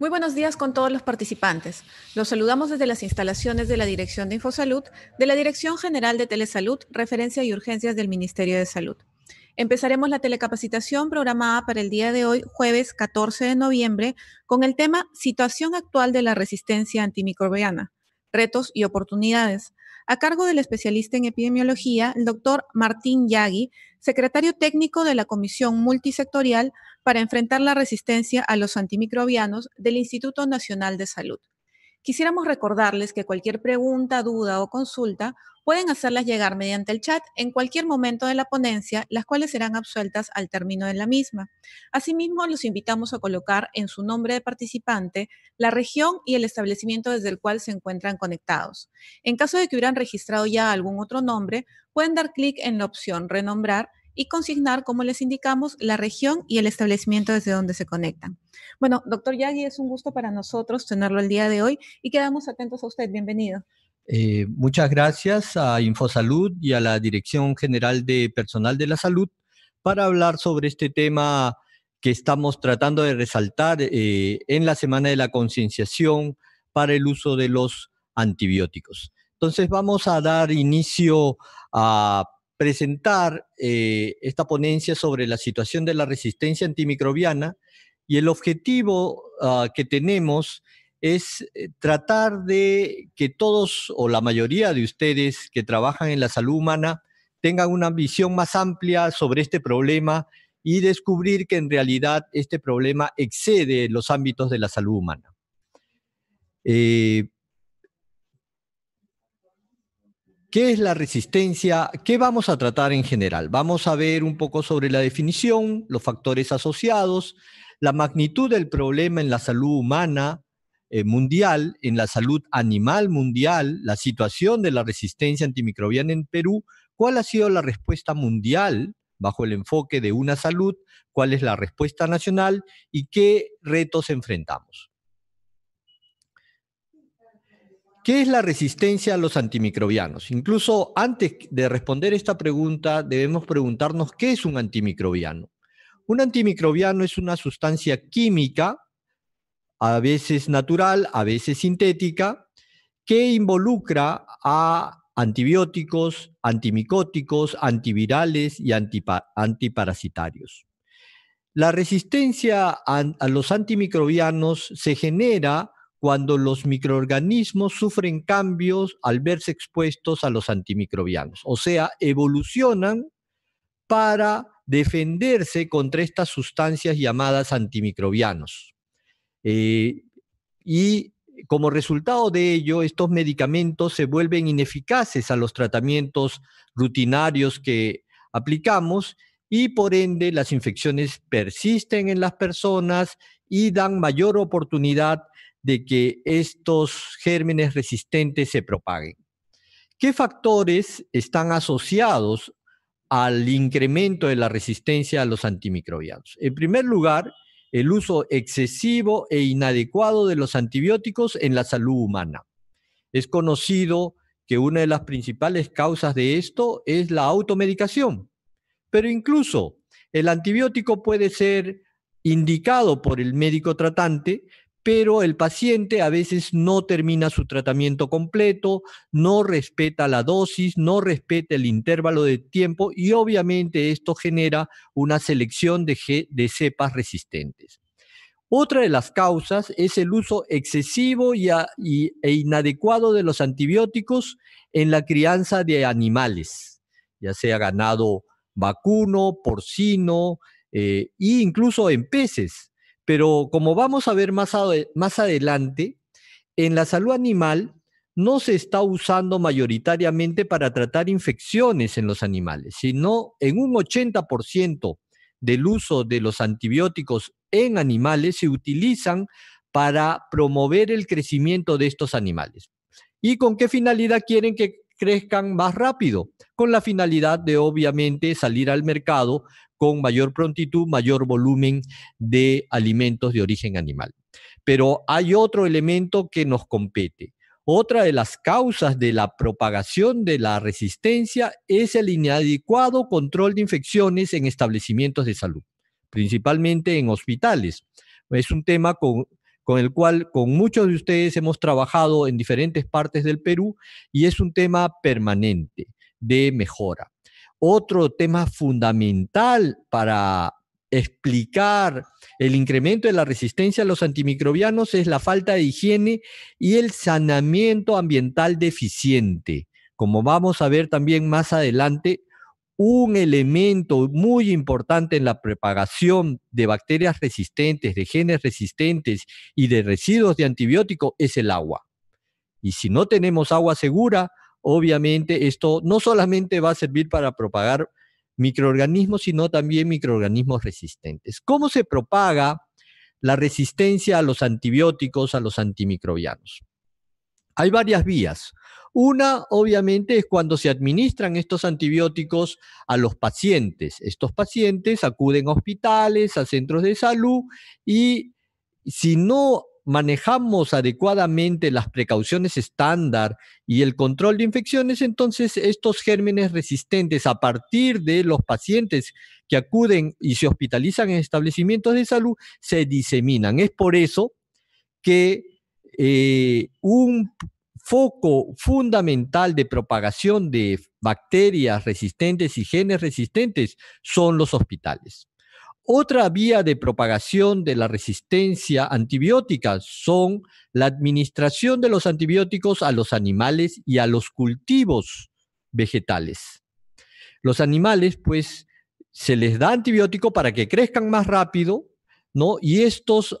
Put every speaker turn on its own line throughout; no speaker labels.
Muy buenos días con todos los participantes. Los saludamos desde las instalaciones de la Dirección de Infosalud, de la Dirección General de Telesalud, Referencia y Urgencias del Ministerio de Salud. Empezaremos la telecapacitación programada para el día de hoy, jueves 14 de noviembre, con el tema Situación actual de la resistencia antimicrobiana, retos y oportunidades, a cargo del especialista en epidemiología, el doctor Martín Yagui, secretario técnico de la Comisión Multisectorial para enfrentar la resistencia a los antimicrobianos del Instituto Nacional de Salud quisiéramos recordarles que cualquier pregunta, duda o consulta pueden hacerlas llegar mediante el chat en cualquier momento de la ponencia, las cuales serán absueltas al término de la misma. Asimismo, los invitamos a colocar en su nombre de participante la región y el establecimiento desde el cual se encuentran conectados. En caso de que hubieran registrado ya algún otro nombre, pueden dar clic en la opción Renombrar y consignar, como les indicamos, la región y el establecimiento desde donde se conectan. Bueno, doctor Yagi, es un gusto para nosotros tenerlo el día de hoy y quedamos atentos a usted. Bienvenido.
Eh, muchas gracias a InfoSalud y a la Dirección General de Personal de la Salud para hablar sobre este tema que estamos tratando de resaltar eh, en la Semana de la Concienciación para el uso de los antibióticos. Entonces vamos a dar inicio a presentar eh, esta ponencia sobre la situación de la resistencia antimicrobiana y el objetivo ah, que tenemos es eh, tratar de que todos o la mayoría de ustedes que trabajan en la salud humana tengan una visión más amplia sobre este problema y descubrir que en realidad este problema excede los ámbitos de la salud humana. Eh, ¿Qué es la resistencia? ¿Qué vamos a tratar en general? Vamos a ver un poco sobre la definición, los factores asociados, la magnitud del problema en la salud humana eh, mundial, en la salud animal mundial, la situación de la resistencia antimicrobiana en Perú, cuál ha sido la respuesta mundial bajo el enfoque de una salud, cuál es la respuesta nacional y qué retos enfrentamos. ¿Qué es la resistencia a los antimicrobianos? Incluso antes de responder esta pregunta, debemos preguntarnos qué es un antimicrobiano. Un antimicrobiano es una sustancia química, a veces natural, a veces sintética, que involucra a antibióticos, antimicóticos, antivirales y antiparasitarios. La resistencia a los antimicrobianos se genera cuando los microorganismos sufren cambios al verse expuestos a los antimicrobianos. O sea, evolucionan para defenderse contra estas sustancias llamadas antimicrobianos. Eh, y como resultado de ello, estos medicamentos se vuelven ineficaces a los tratamientos rutinarios que aplicamos y por ende las infecciones persisten en las personas y dan mayor oportunidad de que estos gérmenes resistentes se propaguen. ¿Qué factores están asociados al incremento de la resistencia a los antimicrobianos? En primer lugar, el uso excesivo e inadecuado de los antibióticos en la salud humana. Es conocido que una de las principales causas de esto es la automedicación, pero incluso el antibiótico puede ser indicado por el médico tratante, pero el paciente a veces no termina su tratamiento completo, no respeta la dosis, no respeta el intervalo de tiempo y obviamente esto genera una selección de, cepas resistentes. Otra de las causas es el uso excesivo y e inadecuado de los antibióticos en la crianza de animales, ya sea ganado vacuno, porcino eh, e incluso en peces pero como vamos a ver más, adelante, en la salud animal no se está usando mayoritariamente para tratar infecciones en los animales, sino en un 80% del uso de los antibióticos en animales se utilizan para promover el crecimiento de estos animales. ¿Y con qué finalidad quieren que crezcan más rápido? Con la finalidad de obviamente salir al mercado mayor prontitud, mayor volumen de alimentos de origen animal. Pero hay otro elemento que nos compete. Otra de las causas de la propagación de la resistencia es el inadecuado control de infecciones en establecimientos de salud, principalmente en hospitales. Es un tema con, con el cual con muchos de ustedes hemos trabajado en diferentes partes del Perú y es un tema permanente de mejora. Otro tema fundamental para explicar el incremento de la resistencia a los antimicrobianos es la falta de higiene y el saneamiento ambiental deficiente. Como vamos a ver también más adelante, un elemento muy importante en la propagación de bacterias resistentes, de genes resistentes y de residuos de antibióticos es el agua. Y si no tenemos agua segura, obviamente esto no solamente va a servir para propagar microorganismos, sino también microorganismos resistentes. ¿Cómo se propaga la resistencia a los antibióticos, a los antimicrobianos? Hay varias vías. Una, obviamente, es cuando se administran estos antibióticos a los pacientes. Estos pacientes acuden a hospitales, a centros de salud y si no manejamos adecuadamente las precauciones estándar y el control de infecciones, entonces estos gérmenes resistentes a partir de los pacientes que acuden y se hospitalizan en establecimientos de salud se diseminan. Es por eso que eh, un foco fundamental de propagación de bacterias resistentes y genes resistentes son los hospitales. Otra vía de propagación de la resistencia antibiótica son la administración de los antibióticos a los animales y a los cultivos vegetales. Los animales, pues, se les da antibiótico para que crezcan más rápido, ¿no? Y estos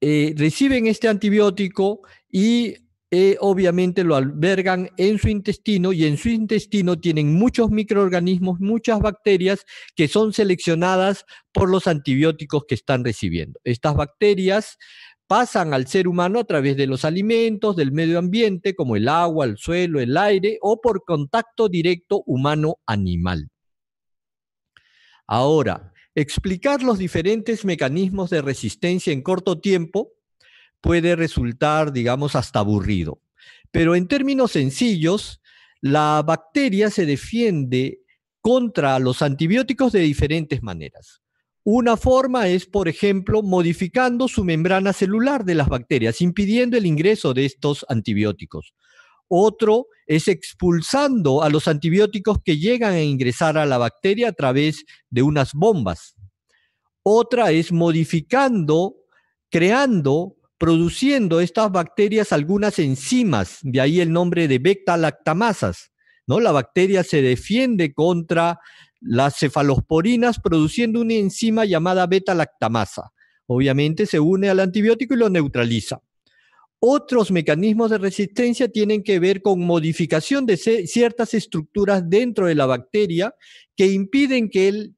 eh, reciben este antibiótico y eh, obviamente lo albergan en su intestino y en su intestino tienen muchos microorganismos, muchas bacterias que son seleccionadas por los antibióticos que están recibiendo. Estas bacterias pasan al ser humano a través de los alimentos, del medio ambiente, como el agua, el suelo, el aire, o por contacto directo humano-animal. Ahora, explicar los diferentes mecanismos de resistencia en corto tiempo puede resultar, digamos, hasta aburrido. Pero en términos sencillos, la bacteria se defiende contra los antibióticos de diferentes maneras. Una forma es, por ejemplo, modificando su membrana celular de las bacterias, impidiendo el ingreso de estos antibióticos. Otro es expulsando a los antibióticos que llegan a ingresar a la bacteria a través de unas bombas. Otra es modificando, creando produciendo estas bacterias algunas enzimas, de ahí el nombre de beta-lactamasas. ¿no? La bacteria se defiende contra las cefalosporinas produciendo una enzima llamada beta-lactamasa. Obviamente se une al antibiótico y lo neutraliza. Otros mecanismos de resistencia tienen que ver con modificación de ciertas estructuras dentro de la bacteria que impiden que él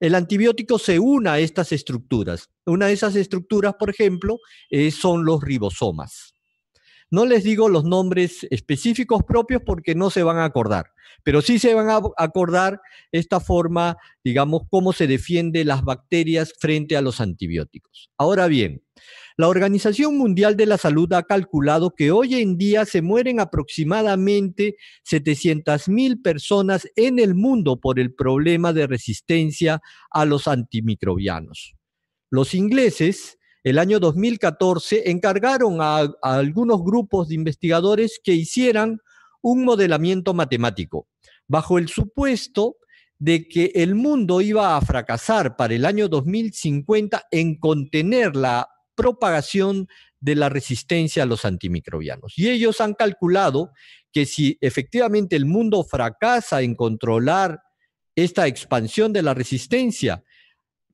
el antibiótico se une a estas estructuras. Una de esas estructuras, por ejemplo, eh, son los ribosomas. No les digo los nombres específicos propios porque no se van a acordar, pero sí se van a acordar esta forma, digamos, cómo se defiende las bacterias frente a los antibióticos. Ahora bien, la Organización Mundial de la Salud ha calculado que hoy en día se mueren aproximadamente 700.000 personas en el mundo por el problema de resistencia a los antimicrobianos. Los ingleses, el año 2014, encargaron a, a algunos grupos de investigadores que hicieran un modelamiento matemático, bajo el supuesto de que el mundo iba a fracasar para el año 2050 en contener la propagación de la resistencia a los antimicrobianos. Y ellos han calculado que si efectivamente el mundo fracasa en controlar esta expansión de la resistencia,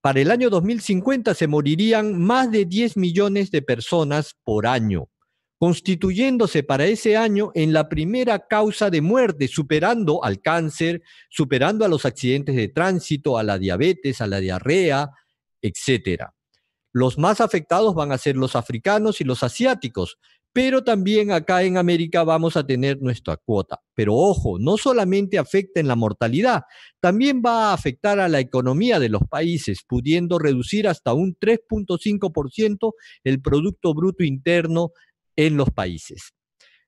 para el año 2050 se morirían más de 10 millones de personas por año, constituyéndose para ese año en la primera causa de muerte, superando al cáncer, superando a los accidentes de tránsito, a la diabetes, a la diarrea, etcétera. Los más afectados van a ser los africanos y los asiáticos, pero también acá en América vamos a tener nuestra cuota. Pero ojo, no solamente afecta en la mortalidad, también va a afectar a la economía de los países, pudiendo reducir hasta un 3.5% el Producto Bruto Interno en los países.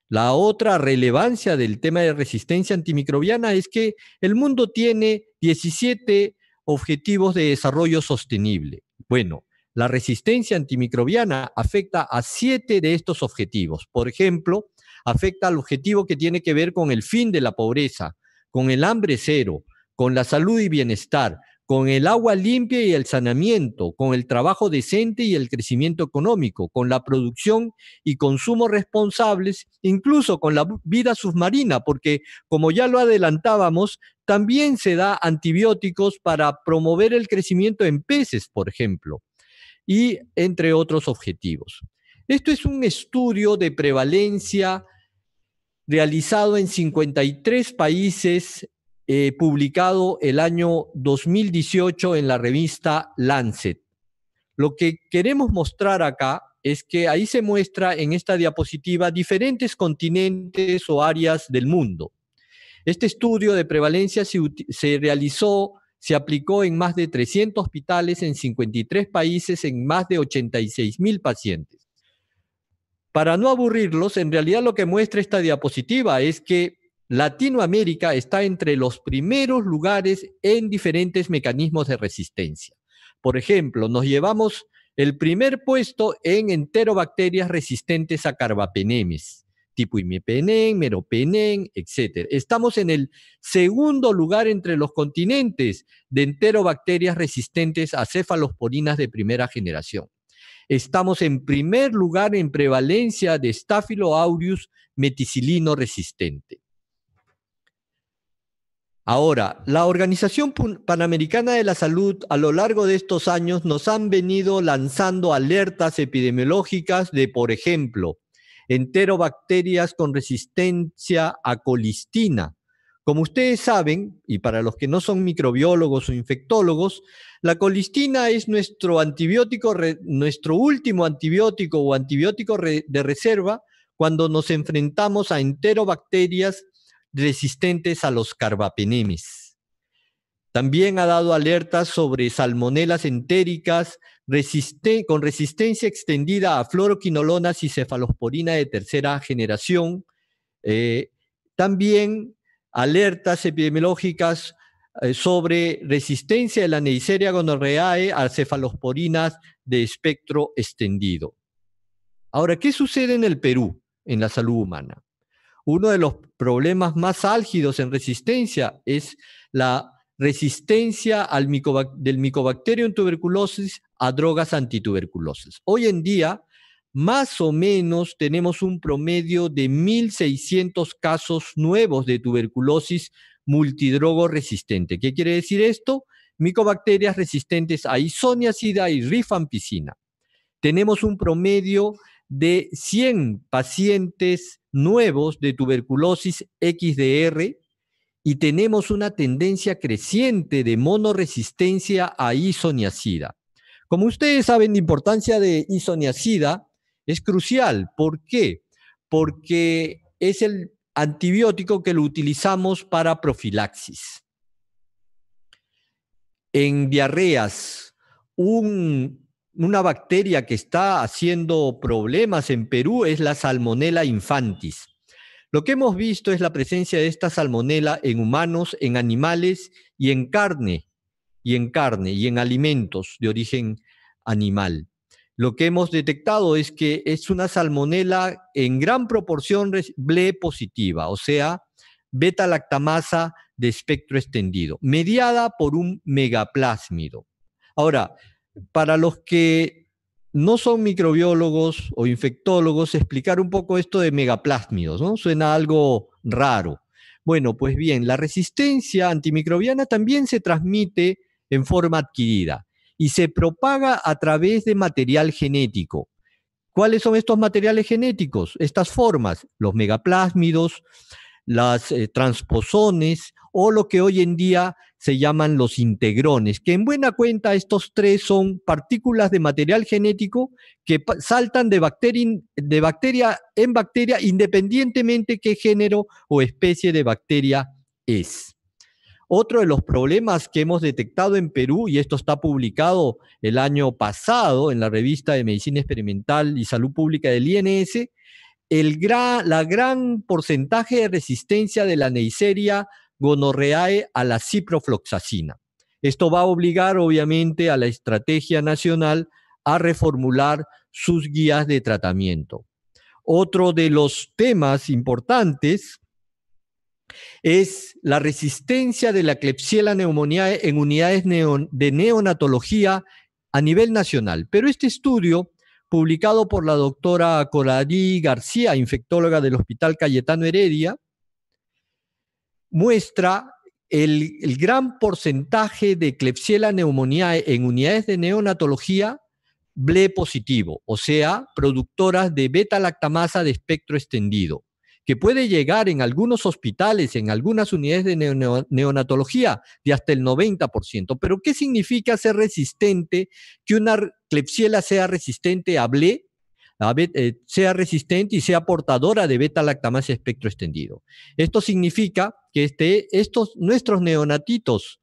La otra relevancia del tema de resistencia antimicrobiana es que el mundo tiene 17 objetivos de desarrollo sostenible. Bueno, la resistencia antimicrobiana afecta a siete de estos objetivos. Por ejemplo, afecta al objetivo que tiene que ver con el fin de la pobreza, con el hambre cero, con la salud y bienestar, con el agua limpia y el saneamiento, con el trabajo decente y el crecimiento económico, con la producción y consumo responsables, incluso con la vida submarina, porque como ya lo adelantábamos, también se da antibióticos para promover el crecimiento en peces, por ejemplo y entre otros objetivos. Esto es un estudio de prevalencia realizado en 53 países, eh, publicado el año 2018 en la revista Lancet. Lo que queremos mostrar acá es que ahí se muestra en esta diapositiva diferentes continentes o áreas del mundo. Este estudio de prevalencia se, se realizó se aplicó en más de 300 hospitales en 53 países en más de 86 mil pacientes. Para no aburrirlos, en realidad lo que muestra esta diapositiva es que Latinoamérica está entre los primeros lugares en diferentes mecanismos de resistencia. Por ejemplo, nos llevamos el primer puesto en enterobacterias resistentes a carbapenemes tipo imipenem, meropenem, etc. Estamos en el segundo lugar entre los continentes de enterobacterias resistentes a cefalosporinas de primera generación. Estamos en primer lugar en prevalencia de Staphylococcus aureus meticilino resistente. Ahora, la Organización Panamericana de la Salud a lo largo de estos años nos han venido lanzando alertas epidemiológicas de, por ejemplo, enterobacterias con resistencia a colistina. Como ustedes saben, y para los que no son microbiólogos o infectólogos, la colistina es nuestro antibiótico, nuestro último antibiótico o antibiótico de reserva cuando nos enfrentamos a enterobacterias resistentes a los carbapenemes. También ha dado alertas sobre salmonelas entéricas con resistencia extendida a fluoroquinolonas y cefalosporina de tercera generación. Eh, también alertas epidemiológicas eh, sobre resistencia de la Neisseria gonorreae a cefalosporinas de espectro extendido. Ahora, ¿qué sucede en el Perú en la salud humana? Uno de los problemas más álgidos en resistencia es la resistencia al micobacterio del tuberculosis a drogas antituberculosas. Hoy en día, más o menos tenemos un promedio de 1.600 casos nuevos de tuberculosis multidrogo resistente. ¿Qué quiere decir esto? Micobacterias resistentes a isoniacida y rifampicina. Tenemos un promedio de 100 pacientes nuevos de tuberculosis XDR y tenemos una tendencia creciente de monoresistencia a isoniacida. Como ustedes saben, la importancia de isoniacida es crucial. ¿Por qué? Porque es el antibiótico que lo utilizamos para profilaxis. En diarreas, una bacteria que está haciendo problemas en Perú es la Salmonella infantis. Lo que hemos visto es la presencia de esta salmonela en humanos, en animales y en carne, y en carne y en alimentos de origen animal. Lo que hemos detectado es que es una salmonela en gran proporción BLE positiva, o sea, beta-lactamasa de espectro extendido, mediada por un megaplásmido. Ahora, para los que no son microbiólogos o infectólogos, explicar un poco esto de megaplásmidos, ¿no? Suena algo raro. Bueno, pues bien, la resistencia antimicrobiana también se transmite en forma adquirida y se propaga a través de material genético. ¿Cuáles son estos materiales genéticos? Estas formas, los megaplásmidos, las eh, transposones o lo que hoy en día se llaman los integrones, que en buena cuenta estos tres son partículas de material genético que saltan de bacteria, de bacteria en bacteria independientemente qué género o especie de bacteria es. Otro de los problemas que hemos detectado en Perú, y esto está publicado el año pasado en la revista de Medicina Experimental y Salud Pública del INS, el gran, la gran porcentaje de resistencia de la Neisseria gonorreae a la ciprofloxacina. Esto va a obligar, obviamente, a la estrategia nacional a reformular sus guías de tratamiento. Otro de los temas importantes es la resistencia de la Klebsiella pneumoniae en unidades de neonatología a nivel nacional. Pero este estudio publicado por la doctora Coradí García, infectóloga del Hospital Cayetano Heredia, muestra el, el, gran porcentaje de Klebsiella pneumoniae en unidades de neonatología BLE positivo, o sea, productoras de beta-lactamasa de espectro extendido que puede llegar en algunos hospitales, en algunas unidades de neonatología, de hasta el 90%. Pero ¿qué significa ser resistente? Que una clepsiela sea resistente a BLE, eh, sea resistente y sea portadora de beta lactamasia espectro extendido. Esto significa que este, estos, nuestros neonatitos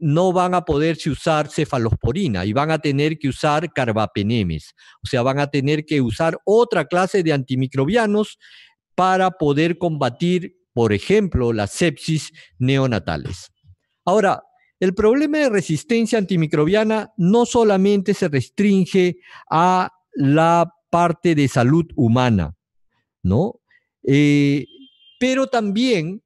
no van a poderse usar cefalosporina y van a tener que usar carbapenemes. O sea, van a tener que usar otra clase de antimicrobianos para poder combatir, por ejemplo, las sepsis neonatales. Ahora, el problema de resistencia antimicrobiana no solamente se restringe a la parte de salud humana, ¿no? Eh, pero también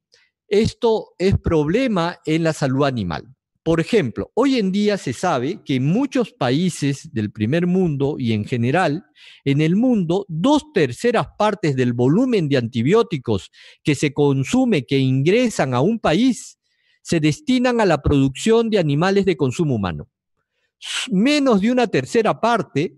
esto es problema en la salud animal. Por ejemplo, hoy en día se sabe que en muchos países del primer mundo y en general, en el mundo, dos terceras partes del volumen de antibióticos que se consume, que ingresan a un país, se destinan a la producción de animales de consumo humano. Menos de una tercera parte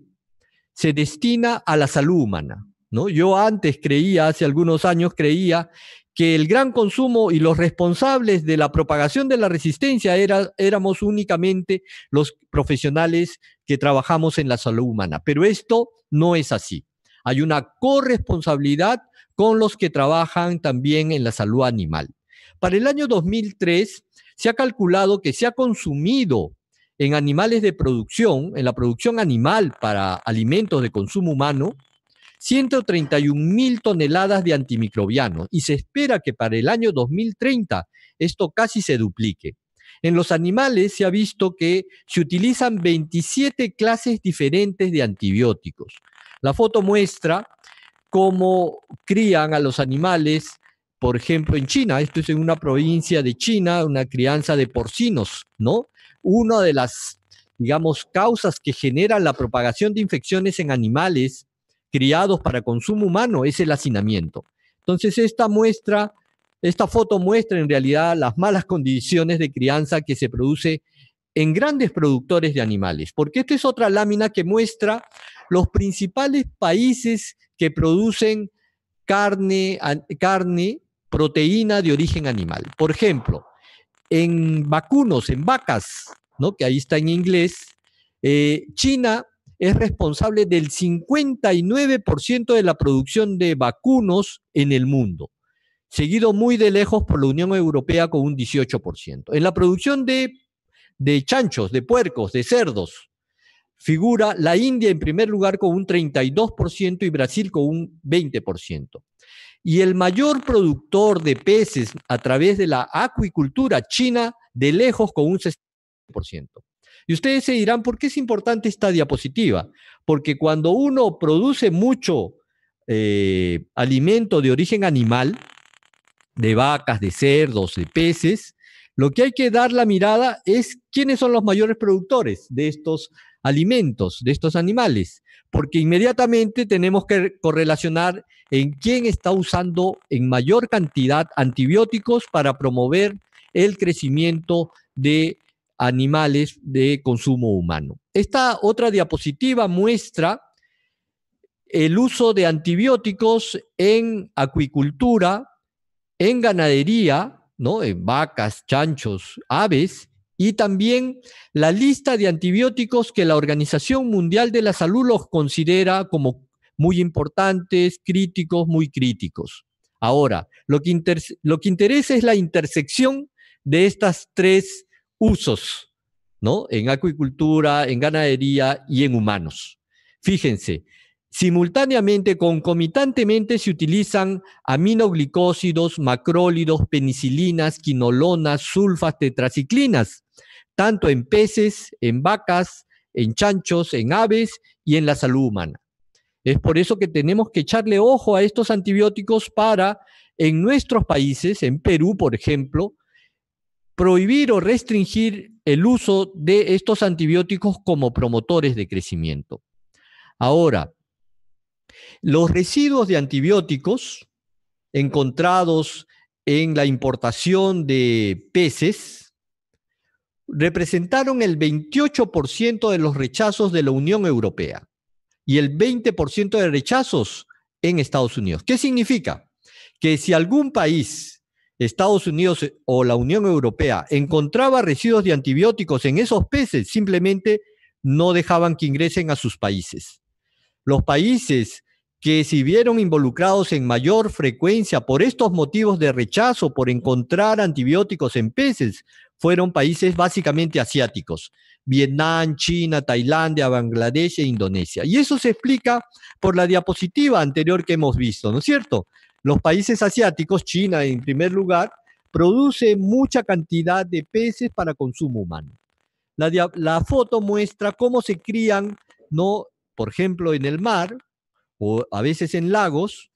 se destina a la salud humana. ¿no? Yo antes creía, hace algunos años creía que el gran consumo y los responsables de la propagación de la resistencia era, éramos únicamente los profesionales que trabajamos en la salud humana. Pero esto no es así. Hay una corresponsabilidad con los que trabajan también en la salud animal. Para el año 2003 se ha calculado que se ha consumido en animales de producción, en la producción animal para alimentos de consumo humano, 131 mil toneladas de antimicrobianos y se espera que para el año 2030 esto casi se duplique. En los animales se ha visto que se utilizan 27 clases diferentes de antibióticos. La foto muestra cómo crían a los animales, por ejemplo, en China. Esto es en una provincia de China, una crianza de porcinos, ¿no? Una de las, digamos, causas que generan la propagación de infecciones en animales criados para consumo humano es el hacinamiento. Entonces, esta muestra, esta foto muestra en realidad las malas condiciones de crianza que se produce en grandes productores de animales, porque esta es otra lámina que muestra los principales países que producen carne, carne, proteína de origen animal. Por ejemplo, en vacunos, en vacas, ¿no? que ahí está en inglés, eh, China es responsable del 59% de la producción de vacunos en el mundo, seguido muy de lejos por la Unión Europea con un 18%. En la producción de, chanchos, de puercos, de cerdos, figura la India en primer lugar con un 32% y Brasil con un 20%. Y el mayor productor de peces a través de la acuicultura, China, de lejos con un 60%. Y ustedes se dirán, ¿por qué es importante esta diapositiva? Porque cuando uno produce mucho eh, alimento de origen animal, de vacas, de cerdos, de peces, lo que hay que dar la mirada es quiénes son los mayores productores de estos alimentos, de estos animales, porque inmediatamente tenemos que correlacionar en quién está usando en mayor cantidad antibióticos para promover el crecimiento de animales de consumo humano. Esta otra diapositiva muestra el uso de antibióticos en acuicultura, en ganadería, ¿no? en vacas, chanchos, aves, y también la lista de antibióticos que la Organización Mundial de la Salud los considera como muy importantes, críticos, muy críticos. Ahora, lo que, lo que interesa es la intersección de estas tres usos, ¿no? En acuicultura, en ganadería y en humanos. Fíjense, simultáneamente, concomitantemente se utilizan aminoglicósidos, macrólidos, penicilinas, quinolonas, sulfas, tetraciclinas, tanto en peces, en vacas, en chanchos, en aves y en la salud humana. Es por eso que tenemos que echarle ojo a estos antibióticos para, en nuestros países, en Perú, por ejemplo, prohibir o restringir el uso de estos antibióticos como promotores de crecimiento. Ahora, los residuos de antibióticos encontrados en la importación de peces representaron el 28% de los rechazos de la Unión Europea y el 20% de rechazos en Estados Unidos. ¿Qué significa? Que si algún país Estados Unidos eh, o la Unión Europea encontraba residuos de antibióticos en esos peces, simplemente no dejaban que ingresen a sus países. Los países que se vieron involucrados en mayor frecuencia por estos motivos de rechazo por encontrar antibióticos en peces fueron países básicamente asiáticos, Vietnam, China, Tailandia, Bangladesh e Indonesia. Y eso se explica por la diapositiva anterior que hemos visto, ¿no es cierto? Los países asiáticos, China en primer lugar, produce mucha cantidad de peces para consumo humano. La, foto muestra cómo se crían, ¿no? por ejemplo, en el mar o a veces en lagos,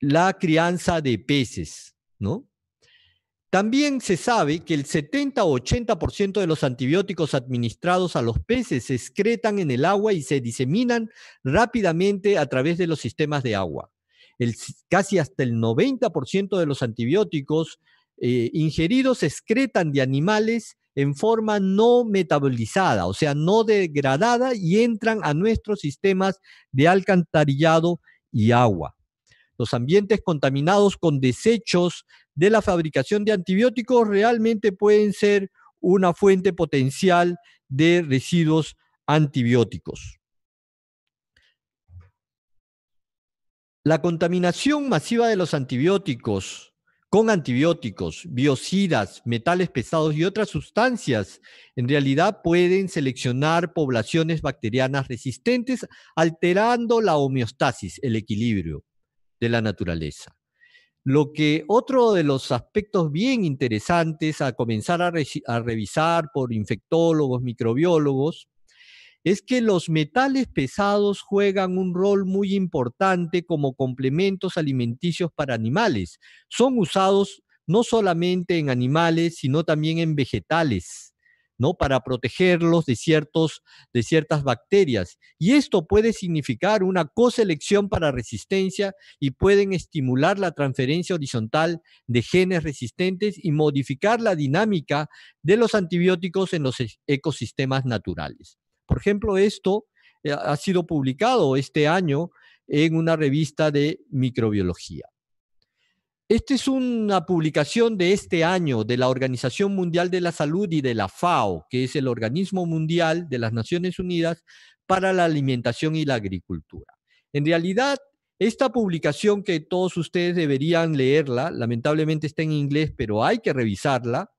la crianza de peces. ¿no? También se sabe que el 70 o 80% de los antibióticos administrados a los peces se excretan en el agua y se diseminan rápidamente a través de los sistemas de agua casi hasta el 90% de los antibióticos eh, ingeridos se excretan de animales en forma no metabolizada, o sea, no degradada, y entran a nuestros sistemas de alcantarillado y agua. Los ambientes contaminados con desechos de la fabricación de antibióticos realmente pueden ser una fuente potencial de residuos antibióticos. La contaminación masiva de los antibióticos con antibióticos, biocidas, metales pesados y otras sustancias, en realidad pueden seleccionar poblaciones bacterianas resistentes, alterando la homeostasis, el equilibrio de la naturaleza. Lo que otro de los aspectos bien interesantes a comenzar a, a revisar por infectólogos, microbiólogos, es que los metales pesados juegan un rol muy importante como complementos alimenticios para animales. Son usados no solamente en animales, sino también en vegetales. ¿no? para protegerlos de, ciertos, de ciertas bacterias. Y esto puede significar una coselección para resistencia y pueden estimular la transferencia horizontal de genes resistentes y modificar la dinámica de los antibióticos en los ecosistemas naturales. Por ejemplo, esto eh, ha sido publicado este año en una revista de microbiología. Esta es una publicación de este año de la Organización Mundial de la Salud y de la FAO, que es el organismo mundial de las Naciones Unidas para la Alimentación y la Agricultura. En realidad, esta publicación que todos ustedes deberían leerla, lamentablemente está en inglés, pero hay que revisarla,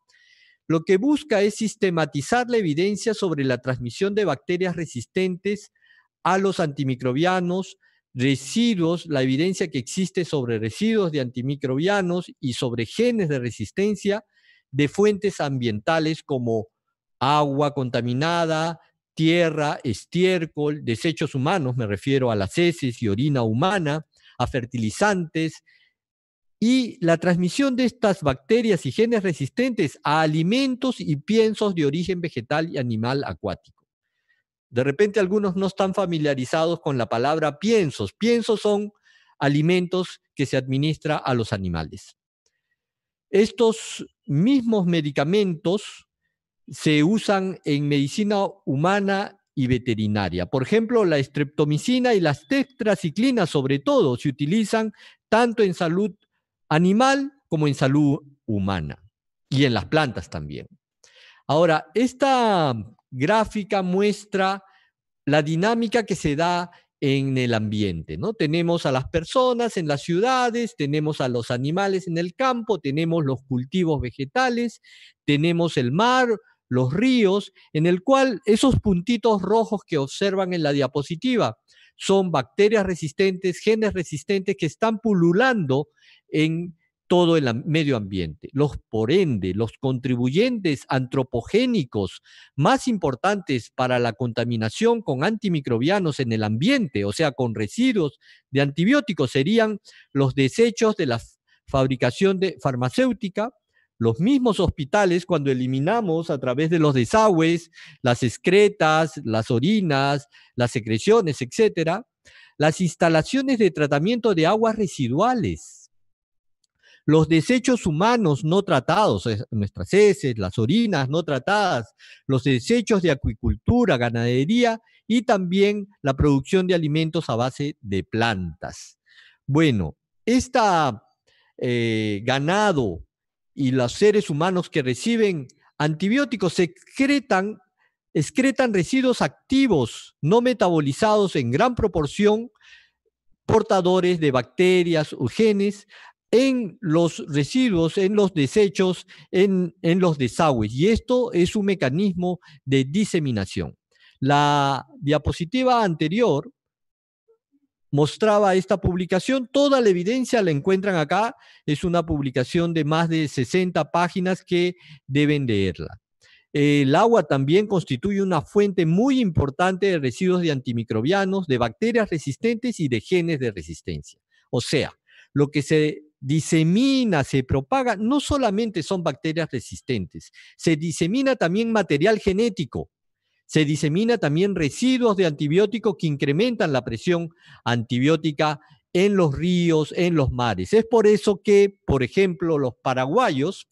lo que busca es sistematizar la evidencia sobre la transmisión de bacterias resistentes a los antimicrobianos, residuos, la evidencia que existe sobre residuos de antimicrobianos y sobre genes de resistencia de fuentes ambientales como agua contaminada, tierra, estiércol, desechos humanos, me refiero a las heces y orina humana, a fertilizantes, y la transmisión de estas bacterias y genes resistentes a alimentos y piensos de origen vegetal y animal acuático. De repente algunos no están familiarizados con la palabra piensos. Piensos son alimentos que se administra a los animales. Estos mismos medicamentos se usan en medicina humana y veterinaria. Por ejemplo, la estreptomicina y las tetraciclinas, sobre todo, se utilizan tanto en salud animal como en salud humana y en las plantas también. Ahora, esta gráfica muestra la dinámica que se da en el ambiente, ¿no? Tenemos a las personas en las ciudades, tenemos a los animales en el campo, tenemos los cultivos vegetales, tenemos el mar, los ríos, en el cual esos puntitos rojos que observan en la diapositiva son bacterias resistentes, genes resistentes que están pululando en todo el medio ambiente. Los, por ende, los contribuyentes antropogénicos más importantes para la contaminación con antimicrobianos en el ambiente, o sea, con residuos de antibióticos, serían los desechos de la fabricación de farmacéutica, los mismos hospitales cuando eliminamos a través de los desagües las excretas, las orinas, las secreciones, etcétera, las instalaciones de tratamiento de aguas residuales los desechos humanos no tratados, nuestras heces, las orinas no tratadas, los desechos de acuicultura, ganadería y también la producción de alimentos a base de plantas. Bueno, este ganado y los seres humanos que reciben antibióticos secretan excretan residuos activos no metabolizados en gran proporción, portadores de bacterias o genes, en los residuos, en los desechos, en, en los desagües. Y esto es un mecanismo de diseminación. La diapositiva anterior mostraba esta publicación. Toda la evidencia la encuentran acá. Es una publicación de más de 60 páginas que deben leerla. El agua también constituye una fuente muy importante de residuos de antimicrobianos, de bacterias resistentes y de genes de resistencia. O sea, lo que se disemina, se propaga, no solamente son bacterias resistentes, se disemina también material genético, se disemina también residuos de antibióticos que incrementan la presión antibiótica en los ríos, en los mares. Es por eso que, por ejemplo, los paraguayos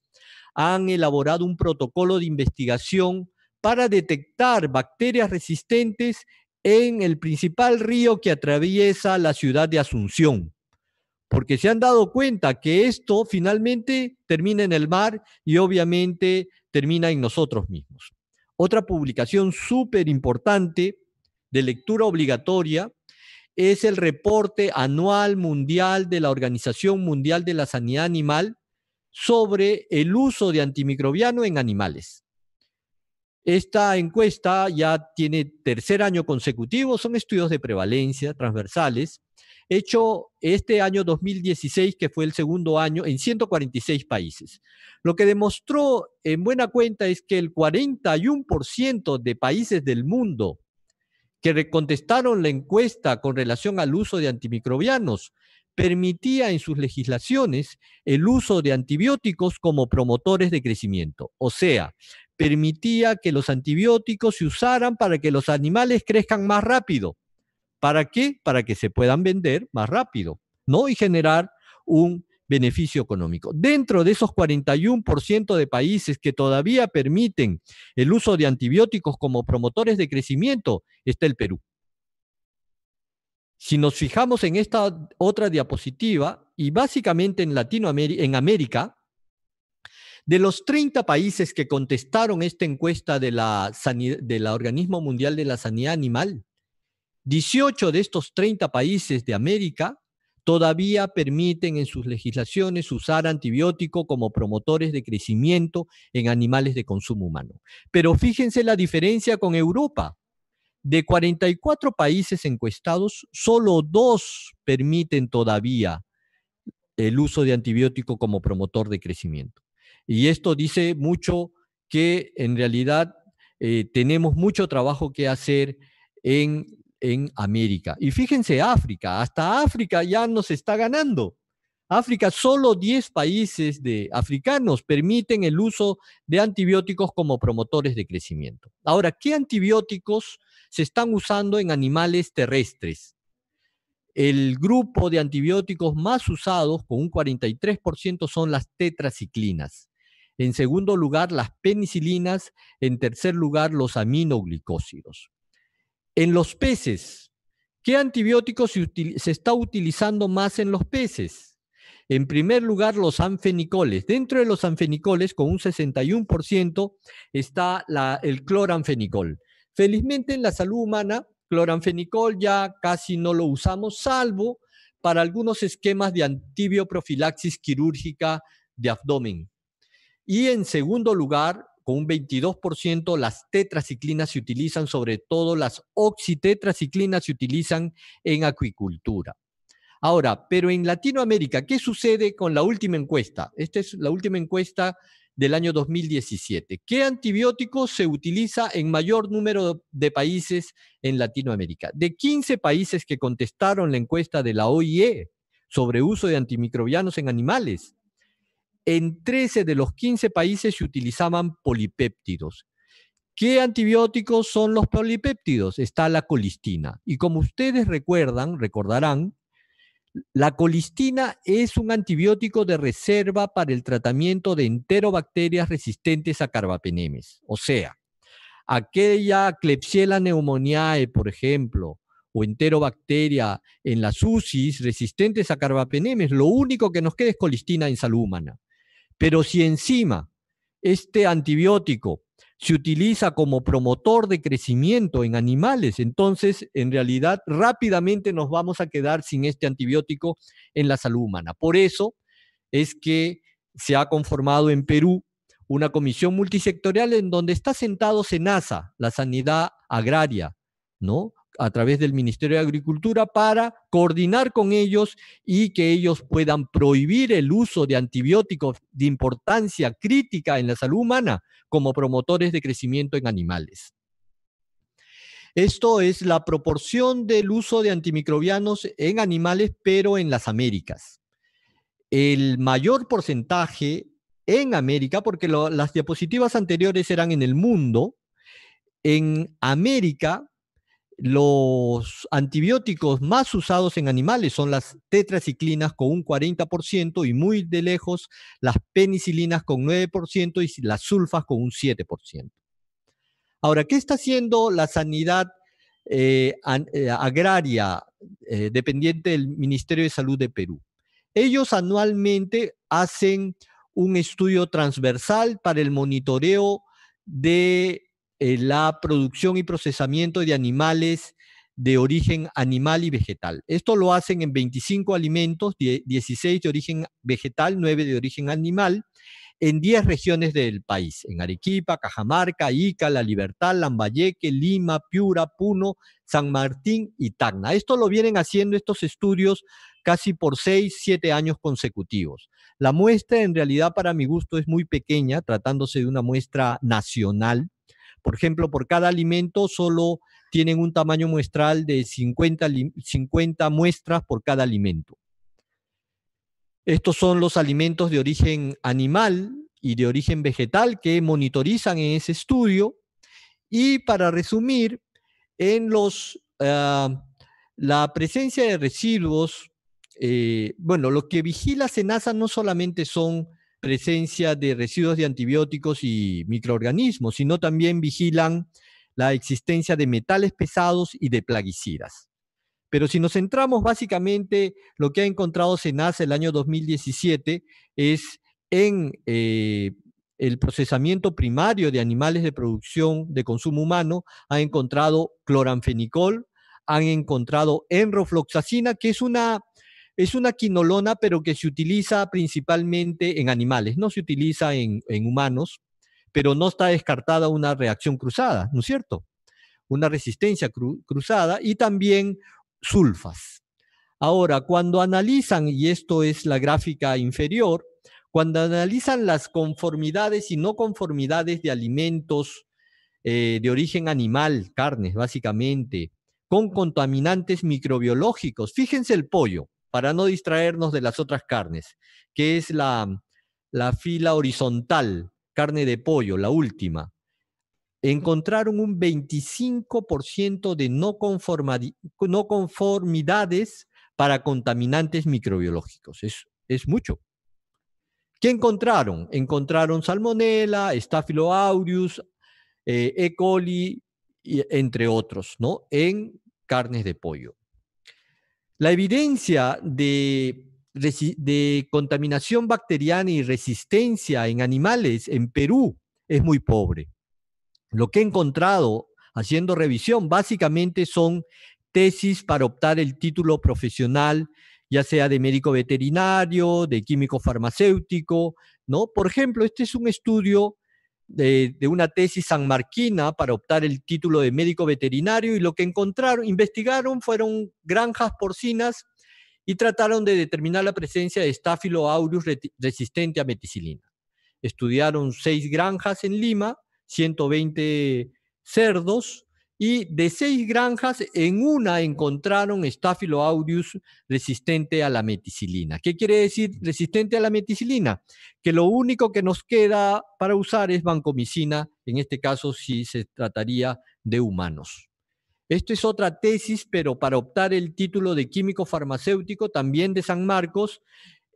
han elaborado un protocolo de investigación para detectar bacterias resistentes en el principal río que atraviesa la ciudad de Asunción porque se han dado cuenta que esto finalmente termina en el mar y obviamente termina en nosotros mismos. Otra publicación súper importante de lectura obligatoria es el reporte anual mundial de la Organización Mundial de la Sanidad Animal sobre el uso de antimicrobiano en animales. Esta encuesta ya tiene tercer año consecutivo, son estudios de prevalencia transversales hecho este año 2016, que fue el segundo año, en 146 países. Lo que demostró en buena cuenta es que el 41% de países del mundo que contestaron la encuesta con relación al uso de antimicrobianos permitía en sus legislaciones el uso de antibióticos como promotores de crecimiento. O sea, permitía que los antibióticos se usaran para que los animales crezcan más rápido ¿Para qué? Para que se puedan vender más rápido, ¿no? Y generar un beneficio económico. Dentro de esos 41% de países que todavía permiten el uso de antibióticos como promotores de crecimiento, está el Perú. Si nos fijamos en esta otra diapositiva, y básicamente en Latinoamérica, en América, de los 30 países que contestaron esta encuesta del Organismo Mundial de la Sanidad Animal, 18 de estos 30 países de América todavía permiten en sus legislaciones usar antibiótico como promotores de crecimiento en animales de consumo humano. Pero fíjense la diferencia con Europa. De 44 países encuestados, solo dos permiten todavía el uso de antibiótico como promotor de crecimiento. Y esto dice mucho que en realidad eh, tenemos mucho trabajo que hacer en en América. Y fíjense, África, hasta África ya nos está ganando. África, solo 10 países de africanos permiten el uso de antibióticos como promotores de crecimiento. Ahora, ¿qué antibióticos se están usando en animales terrestres? El grupo de antibióticos más usados, con un 43%, son las tetraciclinas. En segundo lugar, las penicilinas. En tercer lugar, los aminoglicósidos. En los peces, ¿qué antibióticos se, está utilizando más en los peces? En primer lugar, los anfenicoles. Dentro de los anfenicoles, con un 61%, está el cloranfenicol. Felizmente en la salud humana, cloranfenicol ya casi no lo usamos, salvo para algunos esquemas de antibioprofilaxis quirúrgica de abdomen. Y en segundo lugar, con un 22%, las tetraciclinas se utilizan, sobre todo las oxitetraciclinas se utilizan en acuicultura. Ahora, pero en Latinoamérica, ¿qué sucede con la última encuesta? Esta es la última encuesta del año 2017. ¿Qué antibiótico se utiliza en mayor número de países en Latinoamérica? De 15 países que contestaron la encuesta de la OIE sobre uso de antimicrobianos en animales, en 13 de los 15 países se utilizaban polipéptidos. ¿Qué antibióticos son los polipéptidos? Está la colistina. Y como ustedes recuerdan, recordarán, la colistina es un antibiótico de reserva para el tratamiento de enterobacterias resistentes a carbapenemes, o sea, aquella Klebsiella pneumoniae, por ejemplo, o enterobacteria en las UCIs resistentes a carbapenemes, lo único que nos queda es colistina en salud humana. Pero si encima este antibiótico se utiliza como promotor de crecimiento en animales, entonces en realidad rápidamente nos vamos a quedar sin este antibiótico en la salud humana. Por eso es que se ha conformado en Perú una comisión multisectorial en donde está sentado SENASA, la sanidad agraria, ¿no? a través del Ministerio de Agricultura para coordinar con ellos y que ellos puedan prohibir el uso de antibióticos de importancia crítica en la salud humana como promotores de crecimiento en animales. Esto es la proporción del uso de antimicrobianos en animales, pero en las Américas. El mayor porcentaje en América, porque las diapositivas anteriores eran en el mundo, en América los antibióticos más usados en animales son las tetraciclinas con un 40% y muy de lejos las penicilinas con 9% y las sulfas con un 7%. Ahora, ¿qué está haciendo la sanidad eh, eh, agraria eh, dependiente del Ministerio de Salud de Perú? Ellos anualmente hacen un estudio transversal para el monitoreo de eh, la producción y procesamiento de animales de origen animal y vegetal. Esto lo hacen en 25 alimentos, 16 de origen vegetal, 9 de origen animal, en 10 regiones del país, en Arequipa, Cajamarca, Ica, La Libertad, Lambayeque, Lima, Piura, Puno, San Martín y Tacna. Esto lo vienen haciendo estos estudios casi por 6, 7 años consecutivos. La muestra en realidad para mi gusto es muy pequeña, tratándose de una muestra nacional por ejemplo, por cada alimento solo tienen un tamaño muestral de 50, muestras por cada alimento. Estos son los alimentos de origen animal y de origen vegetal que monitorizan en ese estudio. Y para resumir, en los, ah, la presencia de residuos, eh, bueno, lo que vigila SENASA no solamente son presencia de residuos de antibióticos y microorganismos, sino también vigilan la existencia de metales pesados y de plaguicidas. Pero si nos centramos básicamente, lo que ha encontrado SENAS el año 2017 es en eh, el procesamiento primario de animales de producción de consumo humano, ha encontrado cloranfenicol, han encontrado enrofloxacina, que es una es una quinolona, pero que se utiliza principalmente en animales, no se utiliza en, humanos, pero no está descartada una reacción cruzada, ¿no es cierto? Una resistencia cruzada y también sulfas. Ahora, cuando analizan, y esto es la gráfica inferior, cuando analizan las conformidades y no conformidades de alimentos eh, de origen animal, carnes básicamente, con contaminantes microbiológicos, fíjense el pollo para no distraernos de las otras carnes, que es la, fila horizontal, carne de pollo, la última. Encontraron un 25% de no, conformidades para contaminantes microbiológicos. Es, mucho. ¿Qué encontraron? Encontraron salmonella, estafilo aureus, eh, E. coli, entre otros, ¿no? En carnes de pollo. La evidencia de, contaminación bacteriana y resistencia en animales en Perú es muy pobre. Lo que he encontrado haciendo revisión básicamente son tesis para optar el título profesional, ya sea de médico veterinario, de químico farmacéutico, ¿no? Por ejemplo, este es un estudio de, una tesis sanmarquina para optar el título de médico veterinario y lo que encontraron, investigaron, fueron granjas porcinas y trataron de determinar la presencia de Staphylo aureus resistente a meticilina. Estudiaron seis granjas en Lima, 120 cerdos, y de seis granjas, en una encontraron Staphyloaudius resistente a la meticilina. ¿Qué quiere decir resistente a la meticilina? Que lo único que nos queda para usar es vancomicina, en este caso si se trataría de humanos. Esto es otra tesis, pero para optar el título de químico farmacéutico, también de San Marcos,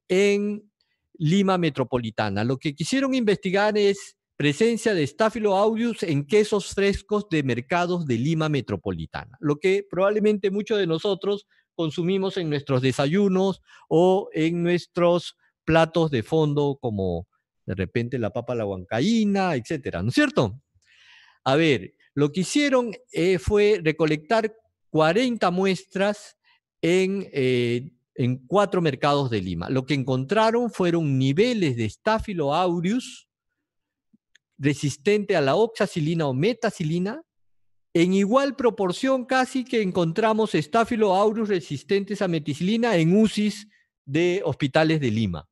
en Lima Metropolitana. Lo que quisieron investigar es presencia de Staphylo en quesos frescos de mercados de Lima metropolitana, lo que probablemente muchos de nosotros consumimos en nuestros desayunos o en nuestros platos de fondo como de repente la papa la huancaína, etcétera, ¿no es cierto? A ver, lo que hicieron eh, fue recolectar 40 muestras eh, en, cuatro mercados de Lima. Lo que encontraron fueron niveles de Staphylo resistente a la oxacilina o metacilina, en igual proporción casi que encontramos estafiloaurus resistentes a meticilina en UCIs de hospitales de Lima.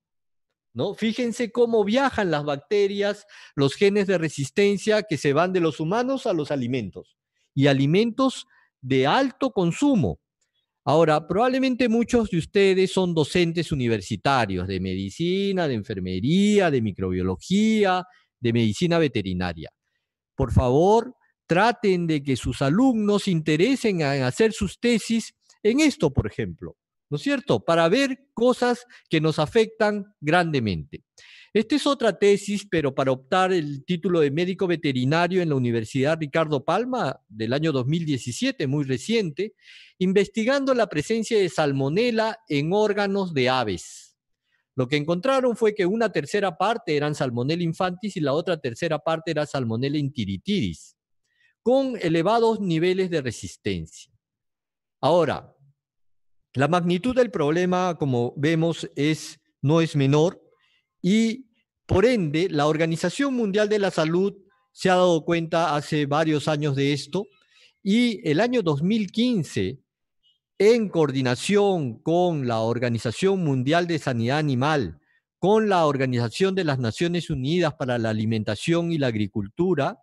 ¿No? Fíjense cómo viajan las bacterias, los genes de resistencia que se van de los humanos a los alimentos y alimentos de alto consumo. Ahora, probablemente muchos de ustedes son docentes universitarios de medicina, de enfermería, de microbiología, de medicina veterinaria. Por favor, traten de que sus alumnos interesen en hacer sus tesis en esto, por ejemplo, ¿no es cierto? Para ver cosas que nos afectan grandemente. Esta es otra tesis, pero para optar el título de médico veterinario en la Universidad Ricardo Palma del año 2017, muy reciente, investigando la presencia de salmonela en órganos de aves. Lo que encontraron fue que una tercera parte eran Salmonella infantis y la otra tercera parte era Salmonella enteritidis, con elevados niveles de resistencia. Ahora, la magnitud del problema, como vemos, es, no es menor y, por ende, la Organización Mundial de la Salud se ha dado cuenta hace varios años de esto y el año 2015 en coordinación con la Organización Mundial de Sanidad Animal, con la Organización de las Naciones Unidas para la Alimentación y la Agricultura,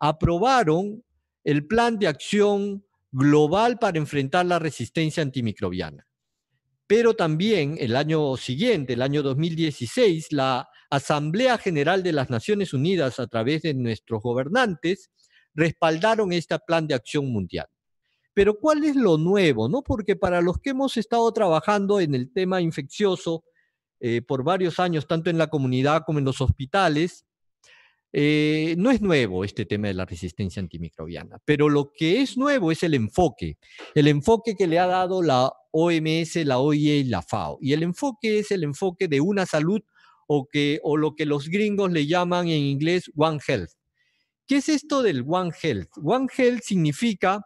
aprobaron el Plan de Acción Global para enfrentar la resistencia antimicrobiana. Pero también el año siguiente, el año 2016, la Asamblea General de las Naciones Unidas, a través de nuestros gobernantes, respaldaron este Plan de Acción Mundial. Pero ¿cuál es lo nuevo? ¿no? Porque para los que hemos estado trabajando en el tema infeccioso eh, por varios años, tanto en la comunidad como en los hospitales, eh, no es nuevo este tema de la resistencia antimicrobiana, pero lo que es nuevo es el enfoque, el enfoque que le ha dado la OMS, la OIE y la FAO. Y el enfoque es el enfoque de una salud o, que, o lo que los gringos le llaman en inglés One Health. ¿Qué es esto del One Health? One Health significa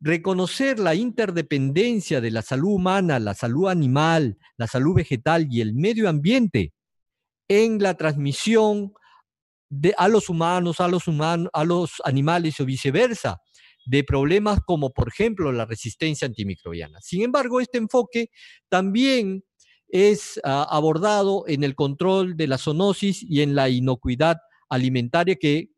reconocer la interdependencia de la salud humana, la salud animal, la salud vegetal y el medio ambiente en la transmisión de, a los humanos, a los, humanos, a los animales o viceversa, de problemas como por ejemplo la resistencia antimicrobiana. Sin embargo, este enfoque también es ah, abordado en el control de la zoonosis y en la inocuidad alimentaria que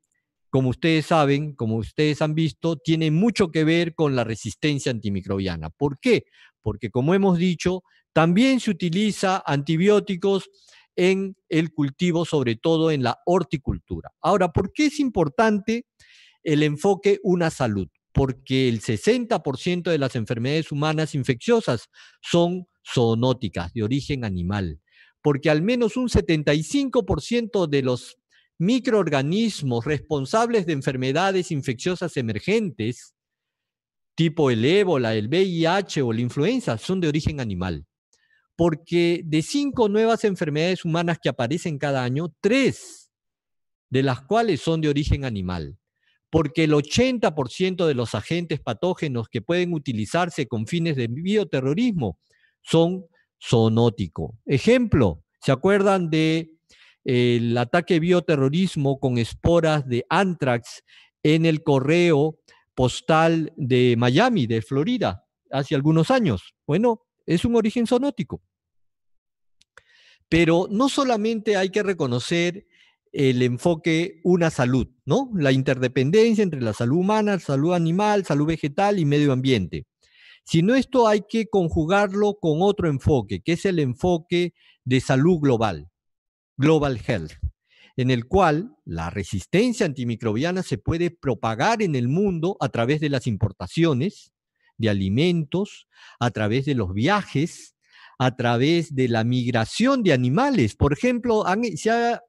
como ustedes saben, como ustedes han visto, tiene mucho que ver con la resistencia antimicrobiana. ¿Por qué? Porque como hemos dicho, también se utiliza antibióticos en el cultivo, sobre todo en la horticultura. Ahora, ¿por qué es importante el enfoque una salud? Porque el 60% de las enfermedades humanas infecciosas son zoonóticas de origen animal, porque al menos un 75% de los microorganismos responsables de enfermedades infecciosas emergentes, tipo el ébola, el VIH o la influenza, son de origen animal. Porque de cinco nuevas enfermedades humanas que aparecen cada año, tres de las cuales son de origen animal. Porque el 80% de los agentes patógenos que pueden utilizarse con fines de bioterrorismo son zoonóticos. Ejemplo, ¿se acuerdan de el ataque bioterrorismo con esporas de anthrax en el correo postal de Miami, de Florida, hace algunos años. Bueno, es un origen zoonótico. Pero no solamente hay que reconocer el enfoque una salud, ¿no? La interdependencia entre la salud humana, salud animal, salud vegetal y medio ambiente. Sino esto hay que conjugarlo con otro enfoque, que es el enfoque de salud global. Global Health, en el cual la resistencia antimicrobiana se puede propagar en el mundo a través de las importaciones de alimentos, a través de los viajes, a través de la migración de animales. Por ejemplo, se ha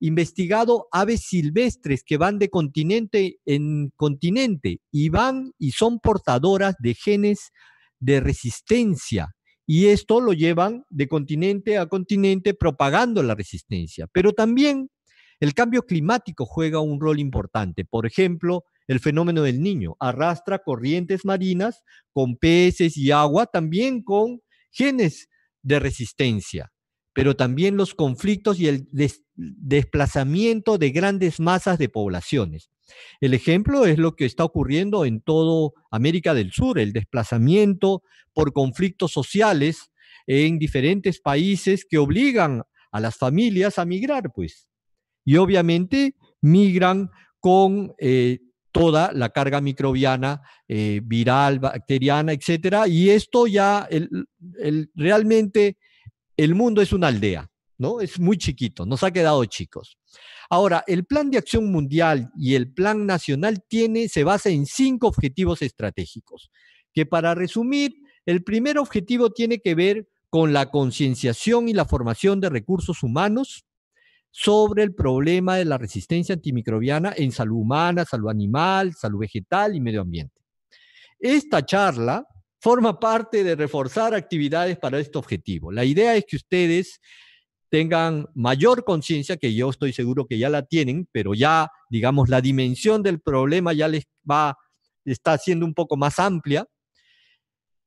investigado aves silvestres que van de continente en continente y van y son portadoras de genes de resistencia y esto lo llevan de continente a continente propagando la resistencia. Pero también el cambio climático juega un rol importante. Por ejemplo, el fenómeno del niño arrastra corrientes marinas con peces y agua, también con genes de resistencia, pero también los conflictos y el desplazamiento de grandes masas de poblaciones. El ejemplo es lo que está ocurriendo en todo América del Sur, el desplazamiento por conflictos sociales en diferentes países que obligan a las familias a migrar, pues. Y obviamente migran con eh, toda la carga microbiana, eh, viral, bacteriana, etcétera. Y esto ya, realmente, el mundo es una aldea, ¿no? Es muy chiquito, nos ha quedado chicos. Ahora, el Plan de Acción Mundial y el Plan Nacional tiene, se basa en cinco objetivos estratégicos, que para resumir, el primer objetivo tiene que ver con la concienciación y la formación de recursos humanos sobre el problema de la resistencia antimicrobiana en salud humana, salud animal, salud vegetal y medio ambiente. Esta charla forma parte de reforzar actividades para este objetivo. La idea es que ustedes tengan mayor conciencia, que yo estoy seguro que ya la tienen, pero ya, digamos, la dimensión del problema ya les va, está siendo un poco más amplia.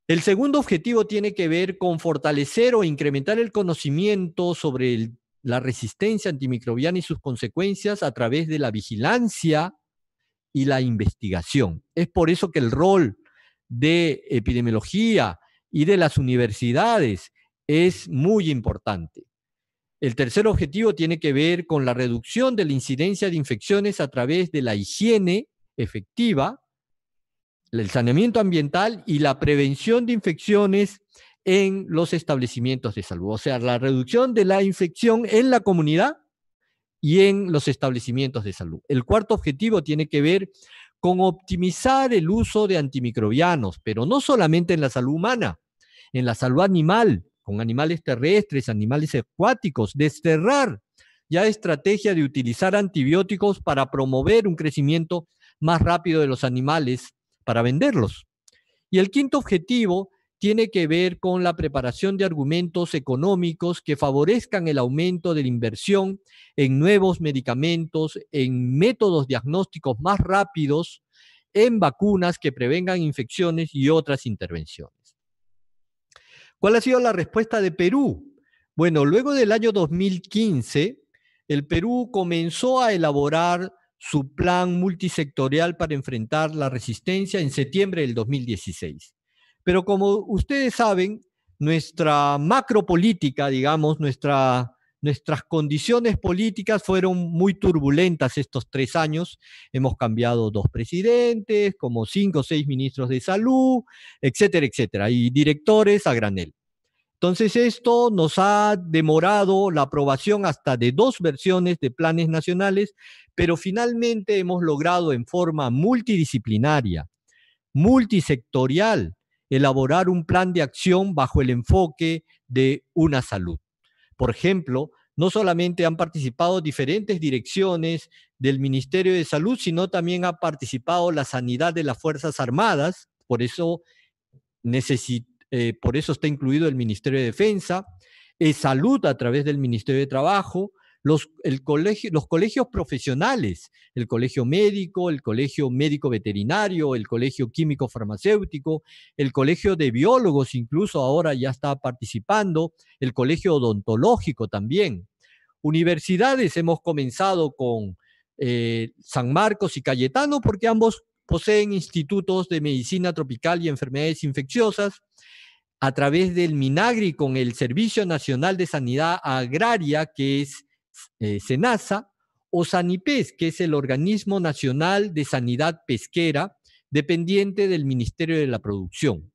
El segundo objetivo tiene que ver con fortalecer o incrementar el conocimiento sobre la resistencia antimicrobiana y sus consecuencias a través de la vigilancia y la investigación. Es por eso que el rol de epidemiología y de las universidades es muy importante. El tercer objetivo tiene que ver con la reducción de la incidencia de infecciones a través de la higiene efectiva, el saneamiento ambiental y la prevención de infecciones en los establecimientos de salud. O sea, la reducción de la infección en la comunidad y en los establecimientos de salud. El cuarto objetivo tiene que ver con optimizar el uso de antimicrobianos, pero no solamente en la salud humana, en la salud animal, con animales terrestres, animales acuáticos, desterrar ya estrategia de utilizar antibióticos para promover un crecimiento más rápido de los animales para venderlos. Y el quinto objetivo tiene que ver con la preparación de argumentos económicos que favorezcan el aumento de la inversión en nuevos medicamentos, en métodos diagnósticos más rápidos, en vacunas que prevengan infecciones y otras intervenciones. ¿Cuál ha sido la respuesta de Perú? Bueno, luego del año 2015, el Perú comenzó a elaborar su plan multisectorial para enfrentar la resistencia en septiembre del 2016. Pero como ustedes saben, nuestra macro macropolítica, digamos, nuestra Nuestras condiciones políticas fueron muy turbulentas estos tres años. Hemos cambiado dos presidentes, como cinco o seis ministros de salud, etcétera, etcétera, y directores a granel. Entonces esto nos ha demorado la aprobación hasta de dos versiones de planes nacionales, pero finalmente hemos logrado en forma multidisciplinaria, multisectorial, elaborar un plan de acción bajo el enfoque de una salud. Por ejemplo, no solamente han participado diferentes direcciones del Ministerio de Salud, sino también ha participado la sanidad de las Fuerzas Armadas, por eso, eh, por eso está incluido el Ministerio de Defensa, salud a través del Ministerio de Trabajo, los, el colegio, los colegios profesionales, el colegio médico, el colegio médico veterinario, el colegio químico farmacéutico, el colegio de biólogos incluso ahora ya está participando, el colegio odontológico también. Universidades hemos comenzado con eh, San Marcos y Cayetano porque ambos poseen institutos de medicina tropical y enfermedades infecciosas a través del MINAGRI con el Servicio Nacional de Sanidad Agraria, que es eh, SENASA, o SANIPES, que es el Organismo Nacional de Sanidad Pesquera, dependiente del Ministerio de la Producción.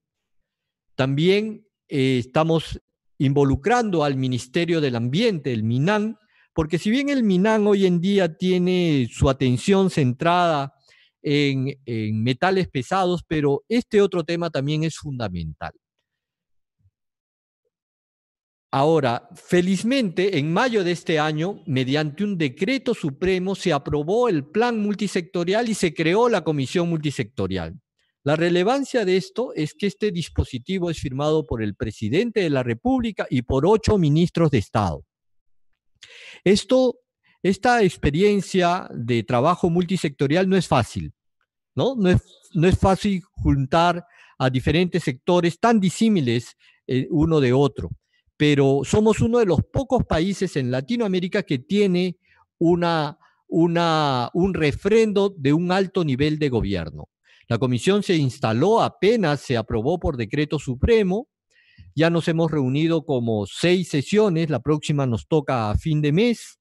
También eh, estamos involucrando al Ministerio del Ambiente, el MINAN, porque si bien el MINAN hoy en día tiene su atención centrada en, en metales pesados, pero este otro tema también es fundamental. Ahora, felizmente, en mayo de este año, mediante un decreto supremo, se aprobó el plan multisectorial y se creó la comisión multisectorial. La relevancia de esto es que este dispositivo es firmado por el presidente de la República y por ocho ministros de Estado. esta experiencia de trabajo multisectorial no es fácil, ¿no? No es, fácil juntar a diferentes sectores tan disímiles eh, uno de otro pero somos uno de los pocos países en Latinoamérica que tiene una, un refrendo de un alto nivel de gobierno. La comisión se instaló apenas se aprobó por decreto supremo. Ya nos hemos reunido como seis sesiones, la próxima nos toca a fin de mes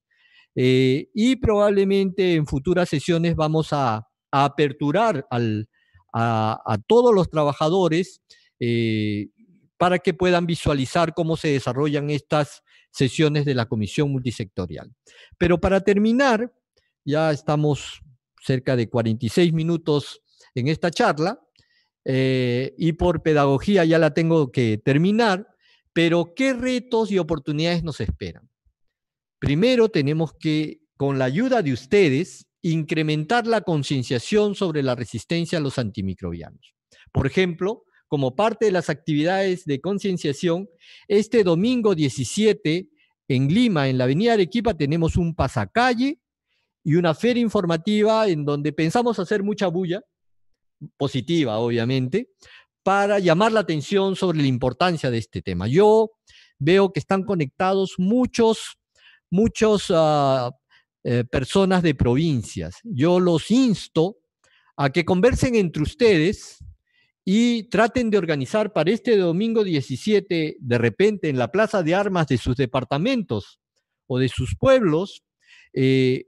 eh, y probablemente en futuras sesiones vamos a, aperturar a, todos los trabajadores eh, para que puedan visualizar cómo se desarrollan estas sesiones de la comisión multisectorial. Pero para terminar, ya estamos cerca de 46 minutos en esta charla eh, y por pedagogía ya la tengo que terminar, pero ¿qué retos y oportunidades nos esperan? Primero tenemos que, con la ayuda de ustedes, incrementar la concienciación sobre la resistencia a los antimicrobianos. Por ejemplo, como parte de las actividades de concienciación, este domingo 17 en Lima, en la Avenida Arequipa, tenemos un pasacalle y una feria informativa en donde pensamos hacer mucha bulla, positiva obviamente, para llamar la atención sobre la importancia de este tema. Yo veo que están conectados muchos, muchos ah, eh, personas de provincias. Yo los insto a que conversen entre ustedes y traten de organizar para este domingo 17, de repente, en la plaza de armas de sus departamentos o de sus pueblos, eh,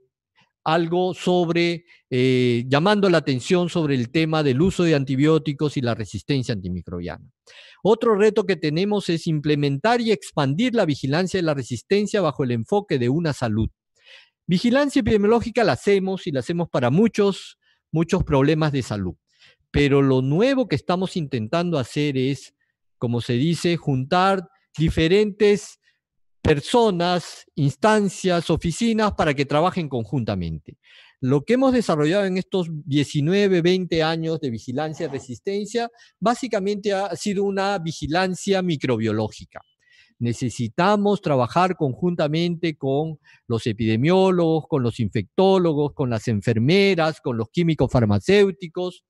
algo sobre, eh, llamando la atención sobre el tema del uso de antibióticos y la resistencia antimicrobiana. Otro reto que tenemos es implementar y expandir la vigilancia de la resistencia bajo el enfoque de una salud. Vigilancia epidemiológica la hacemos y la hacemos para muchos, muchos problemas de salud pero lo nuevo que estamos intentando hacer es, como se dice, juntar diferentes personas, instancias, oficinas para que trabajen conjuntamente. Lo que hemos desarrollado en estos 19, 20 años de vigilancia y resistencia básicamente ha sido una vigilancia microbiológica. Necesitamos trabajar conjuntamente con los epidemiólogos, con los infectólogos, con las enfermeras, con los químicos farmacéuticos,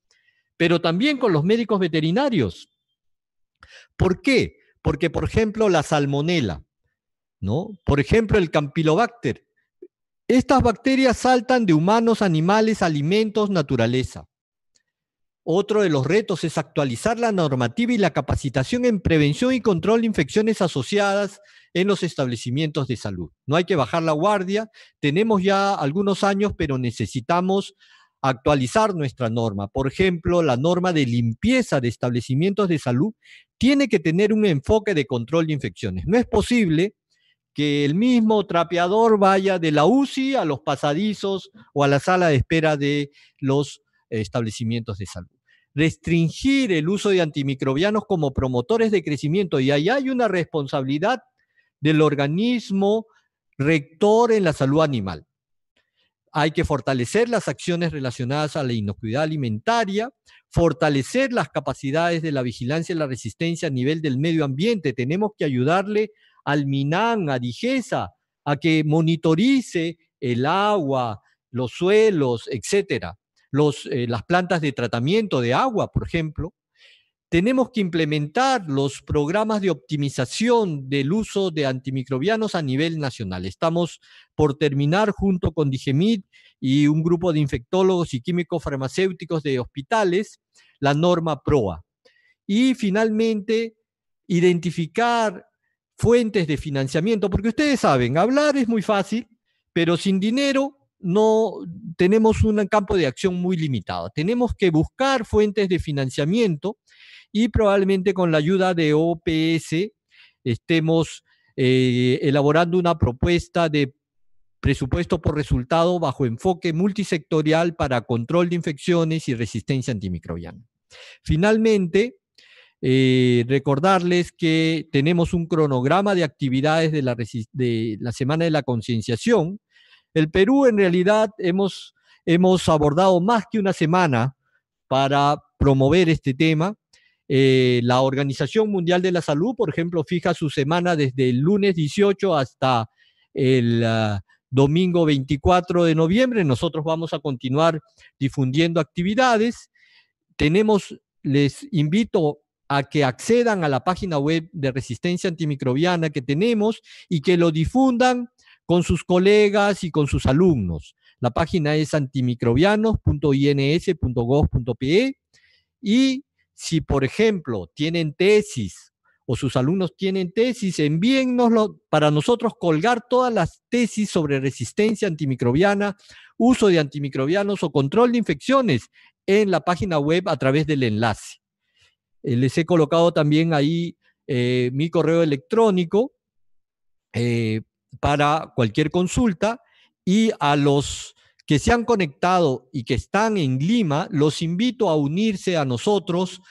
pero también con los médicos veterinarios. ¿Por qué? Porque, por ejemplo, la salmonela, ¿no? Por ejemplo, el campylobacter. Estas bacterias saltan de humanos, animales, alimentos, naturaleza. Otro de los retos es actualizar la normativa y la capacitación en prevención y control de infecciones asociadas en los establecimientos de salud. No hay que bajar la guardia, tenemos ya algunos años, pero necesitamos actualizar nuestra norma. Por ejemplo, la norma de limpieza de establecimientos de salud tiene que tener un enfoque de control de infecciones. No es posible que el mismo trapeador vaya de la UCI a los pasadizos o a la sala de espera de los establecimientos de salud. Restringir el uso de antimicrobianos como promotores de crecimiento. Y ahí hay una responsabilidad del organismo rector en la salud animal. Hay que fortalecer las acciones relacionadas a la inocuidad alimentaria, fortalecer las capacidades de la vigilancia y la resistencia a nivel del medio ambiente. Tenemos que ayudarle al Minan, a Digesa, a que monitorice el agua, los suelos, etcétera. Eh, las plantas de tratamiento de agua, por ejemplo, tenemos que implementar los programas de optimización del uso de antimicrobianos a nivel nacional. Estamos por terminar junto con Digemid y un grupo de infectólogos y químicos farmacéuticos de hospitales la norma PROA. Y finalmente, identificar fuentes de financiamiento, porque ustedes saben, hablar es muy fácil, pero sin dinero no tenemos un campo de acción muy limitado. Tenemos que buscar fuentes de financiamiento y probablemente con la ayuda de OPS estemos eh, elaborando una propuesta de presupuesto por resultado bajo enfoque multisectorial para control de infecciones y resistencia antimicrobiana. Finalmente, eh, recordarles que tenemos un cronograma de actividades de la, de la Semana de la Concienciación. El Perú en realidad hemos, hemos abordado más que una semana para promover este tema. Eh, la Organización Mundial de la Salud, por ejemplo, fija su semana desde el lunes 18 hasta el ah, domingo 24 de noviembre. Nosotros vamos a continuar difundiendo actividades. Tenemos, les invito a que accedan a la página web de resistencia antimicrobiana que tenemos y que lo difundan con sus colegas y con sus alumnos. La página es antimicrobianos.ins.gov.pe y si por ejemplo tienen tesis o sus alumnos tienen tesis, envíennoslo para nosotros colgar todas las tesis sobre resistencia antimicrobiana, uso de antimicrobianos o control de infecciones en la página web a través del enlace. Eh, les he colocado también ahí eh, mi correo electrónico eh, para cualquier consulta y a los que se han conectado y que están en Lima, los invito a unirse a nosotros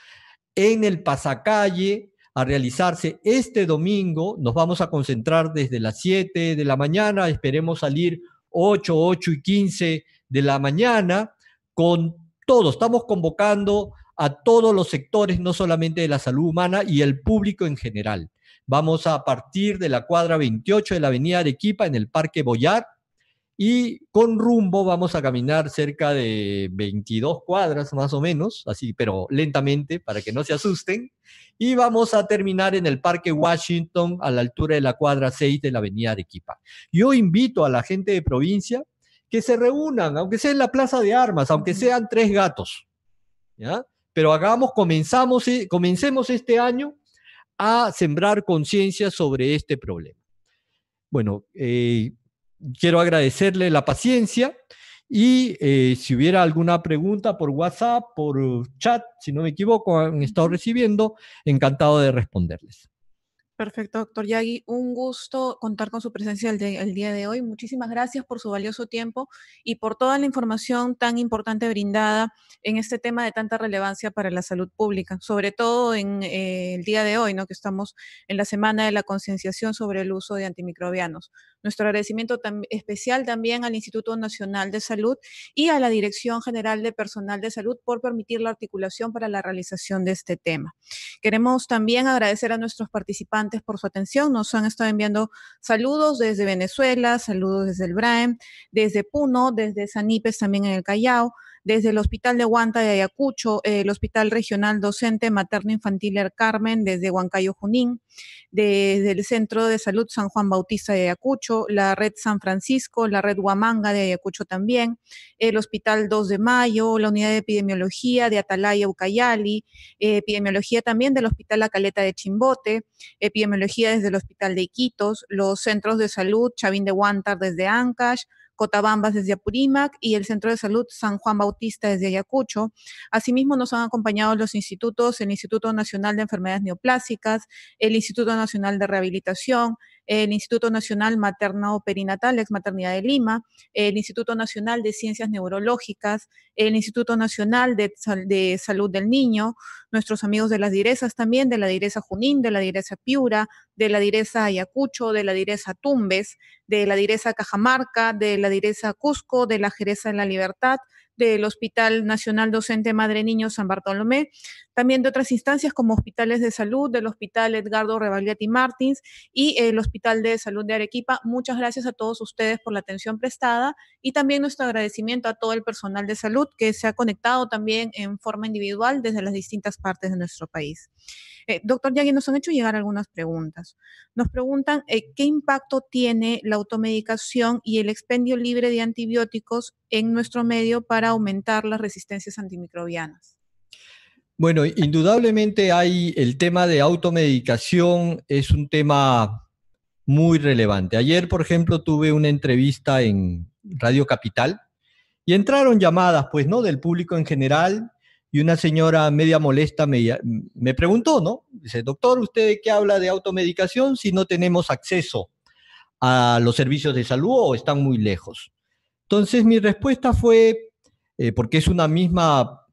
en el pasacalle a realizarse este domingo. Nos vamos a concentrar desde las 7 de la mañana, esperemos salir 8, 8 y 15 de la mañana con todos. Estamos convocando a todos los sectores, no solamente de la salud humana y el público en general. Vamos a partir de la cuadra 28 de la avenida Arequipa en el Parque Boyar y con rumbo vamos a caminar cerca de 22 cuadras más o menos, así, pero lentamente para que no se asusten. Y vamos a terminar en el Parque Washington a la altura de la cuadra 6 de la Avenida Arequipa. Yo invito a la gente de provincia que se reúnan, aunque sea en la Plaza de Armas, aunque sean tres gatos, Pero hagamos, comenzamos, eh, comencemos este año a sembrar conciencia sobre este problema. Bueno, eh, quiero agradecerle la paciencia y eh, si hubiera alguna pregunta por WhatsApp, por chat, si no me equivoco, han estado recibiendo, encantado de responderles.
Perfecto, doctor Yagi. Un gusto contar con su presencia el, día de hoy. Muchísimas gracias por su valioso tiempo y por toda la información tan importante brindada en este tema de tanta relevancia para la salud pública, sobre todo en eh, el día de hoy, ¿no? que estamos en la semana de la concienciación sobre el uso de antimicrobianos. Nuestro agradecimiento especial también al Instituto Nacional de Salud y a la Dirección General de Personal de Salud por permitir la articulación para la realización de este tema. Queremos también agradecer a nuestros participantes por su atención. Nos han estado enviando saludos desde Venezuela, saludos desde el Braem, desde Puno, desde Sanipes también en el Callao desde el Hospital de Huanta de Ayacucho, eh, el Hospital Regional Docente Materno Infantil El Carmen, desde Huancayo Junín, desde el Centro de Salud San Juan Bautista de Ayacucho, la Red San Francisco, la Red Huamanga de Ayacucho también, el Hospital 2 de Mayo, la Unidad de Epidemiología de Atalaya Ucayali, eh, Epidemiología también del Hospital La Caleta de Chimbote, Epidemiología desde el Hospital de Iquitos, los Centros de Salud Chavín de Huantar desde Ancash, Cotabambas desde Apurímac y el Centro de Salud San Juan Bautista desde Ayacucho. Asimismo, nos han acompañado los institutos, el Instituto Nacional de Enfermedades Neoplásicas, el Instituto Nacional de Rehabilitación, el Instituto Nacional Materno Perinatal, ex Maternidad de Lima, el Instituto Nacional de Ciencias Neurológicas, el Instituto Nacional de, Salud del Niño, nuestros amigos de las direzas también, de la direza Junín, de la direza Piura, de la direza Ayacucho, de la direza Tumbes, de la direza Cajamarca, de la direza Cusco, de la Jereza de la Libertad, del Hospital Nacional Docente Madre Niño San Bartolomé, también de otras instancias como hospitales de salud, del Hospital Edgardo Rebagliati Martins y el Hospital de Salud de Arequipa. Muchas gracias a todos ustedes por la atención prestada y también nuestro agradecimiento a todo el personal de salud que se ha conectado también en forma individual desde las distintas partes de nuestro país. Eh, doctor Yagui, nos han hecho llegar algunas preguntas. Nos preguntan eh, qué impacto tiene la automedicación y el expendio libre de antibióticos en nuestro medio para aumentar las resistencias antimicrobianas.
Bueno, indudablemente hay el tema de automedicación, es un tema muy relevante. Ayer, por ejemplo, tuve una entrevista en Radio Capital y entraron llamadas, pues, ¿no? Del público en general y una señora media molesta me, preguntó, ¿no? Dice, doctor, ¿usted qué habla de automedicación si no tenemos acceso a los servicios de salud o están muy lejos? Entonces mi respuesta fue, eh, porque es una misma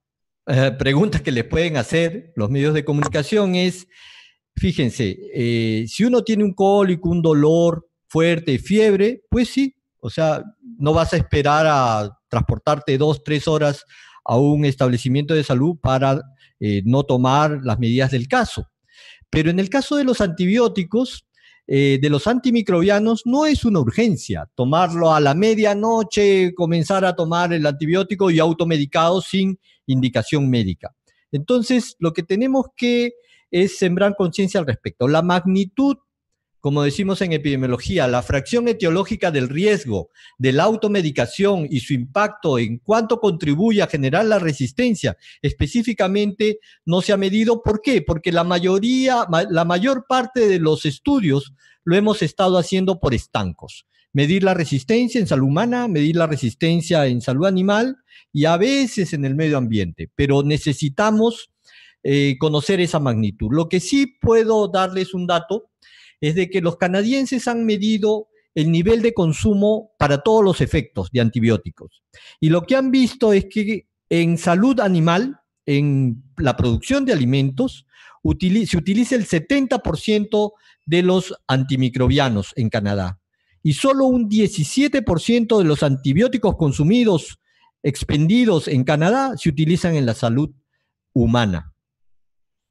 eh, preguntas que les pueden hacer los medios de comunicación es, fíjense, eh, si uno tiene un cólico, un dolor fuerte, fiebre, pues sí, o sea, no vas a esperar a transportarte dos, tres horas a un establecimiento de salud para eh, no tomar las medidas del caso. Pero en el caso de los antibióticos, eh, de los antimicrobianos no es una urgencia. Tomarlo a la medianoche, comenzar a tomar el antibiótico y automedicado sin indicación médica. Entonces, lo que tenemos que es sembrar conciencia al respecto. La magnitud como decimos en epidemiología, la fracción etiológica del riesgo de la automedicación y su impacto en cuánto contribuye a generar la resistencia, específicamente no se ha medido. ¿Por qué? Porque la mayoría, la mayor parte de los estudios lo hemos estado haciendo por estancos. Medir la resistencia en salud humana, medir la resistencia en salud animal y a veces en el medio ambiente, pero necesitamos eh, conocer esa magnitud. Lo que sí puedo darles un dato es de que los canadienses han medido el nivel de consumo para todos los efectos de antibióticos. Y lo que han visto es que en salud animal, en la producción de alimentos, se utiliza el 70% de los antimicrobianos en Canadá. Y solo un 17% de los antibióticos consumidos, expendidos en Canadá, se utilizan en la salud humana.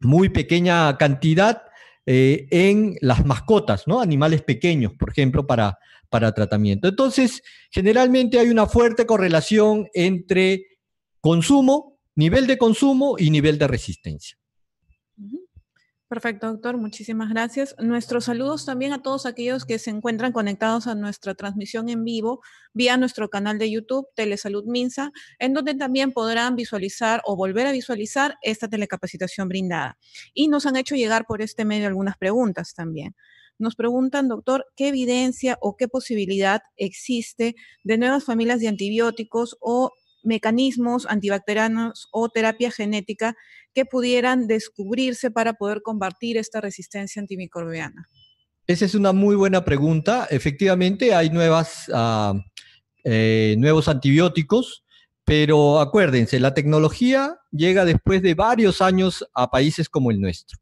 Muy pequeña cantidad eh, en las mascotas, ¿no? Animales pequeños, por ejemplo, para, para tratamiento. Entonces, generalmente hay una fuerte correlación entre consumo, nivel de consumo y nivel de resistencia.
Perfecto, doctor. Muchísimas gracias. Nuestros saludos también a todos aquellos que se encuentran conectados a nuestra transmisión en vivo vía nuestro canal de YouTube Telesalud Minsa, en donde también podrán visualizar o volver a visualizar esta telecapacitación brindada. Y nos han hecho llegar por este medio algunas preguntas también. Nos preguntan, doctor, ¿qué evidencia o qué posibilidad existe de nuevas familias de antibióticos o mecanismos antibacterianos o terapia genética que pudieran descubrirse para poder combatir esta resistencia antimicrobiana?
Esa es una muy buena pregunta. Efectivamente, hay nuevas, ah, eh, nuevos antibióticos, pero acuérdense, la tecnología llega después de varios años a países como el nuestro.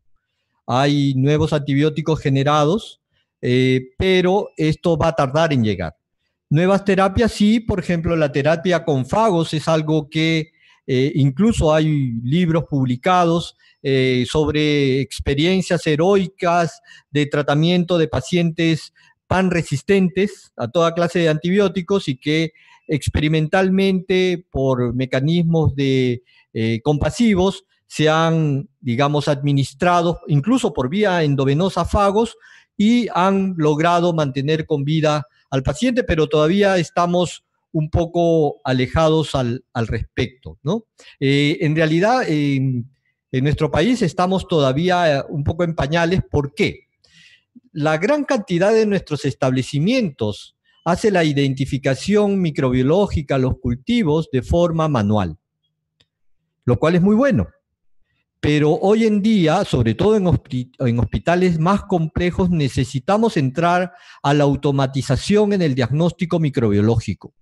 Hay nuevos antibióticos generados, eh, pero esto va a tardar en llegar. Nuevas terapias, sí, por ejemplo, la terapia con fagos es algo que eh, incluso hay libros publicados eh, sobre experiencias heroicas de tratamiento de pacientes pan resistentes a toda clase de antibióticos y que experimentalmente por mecanismos de eh, compasivos se han, digamos, administrado incluso por vía endovenosa fagos y han logrado mantener con vida al paciente, pero todavía estamos un poco alejados al, respecto. ¿no? Eh, en realidad, en nuestro país estamos todavía eh, un poco en pañales. ¿Por qué? La gran cantidad de nuestros establecimientos hace la identificación microbiológica, los cultivos, de forma manual, lo cual es muy bueno. Pero hoy en día, sobre todo en, hospitales más complejos, necesitamos entrar a la automatización en el diagnóstico microbiológico.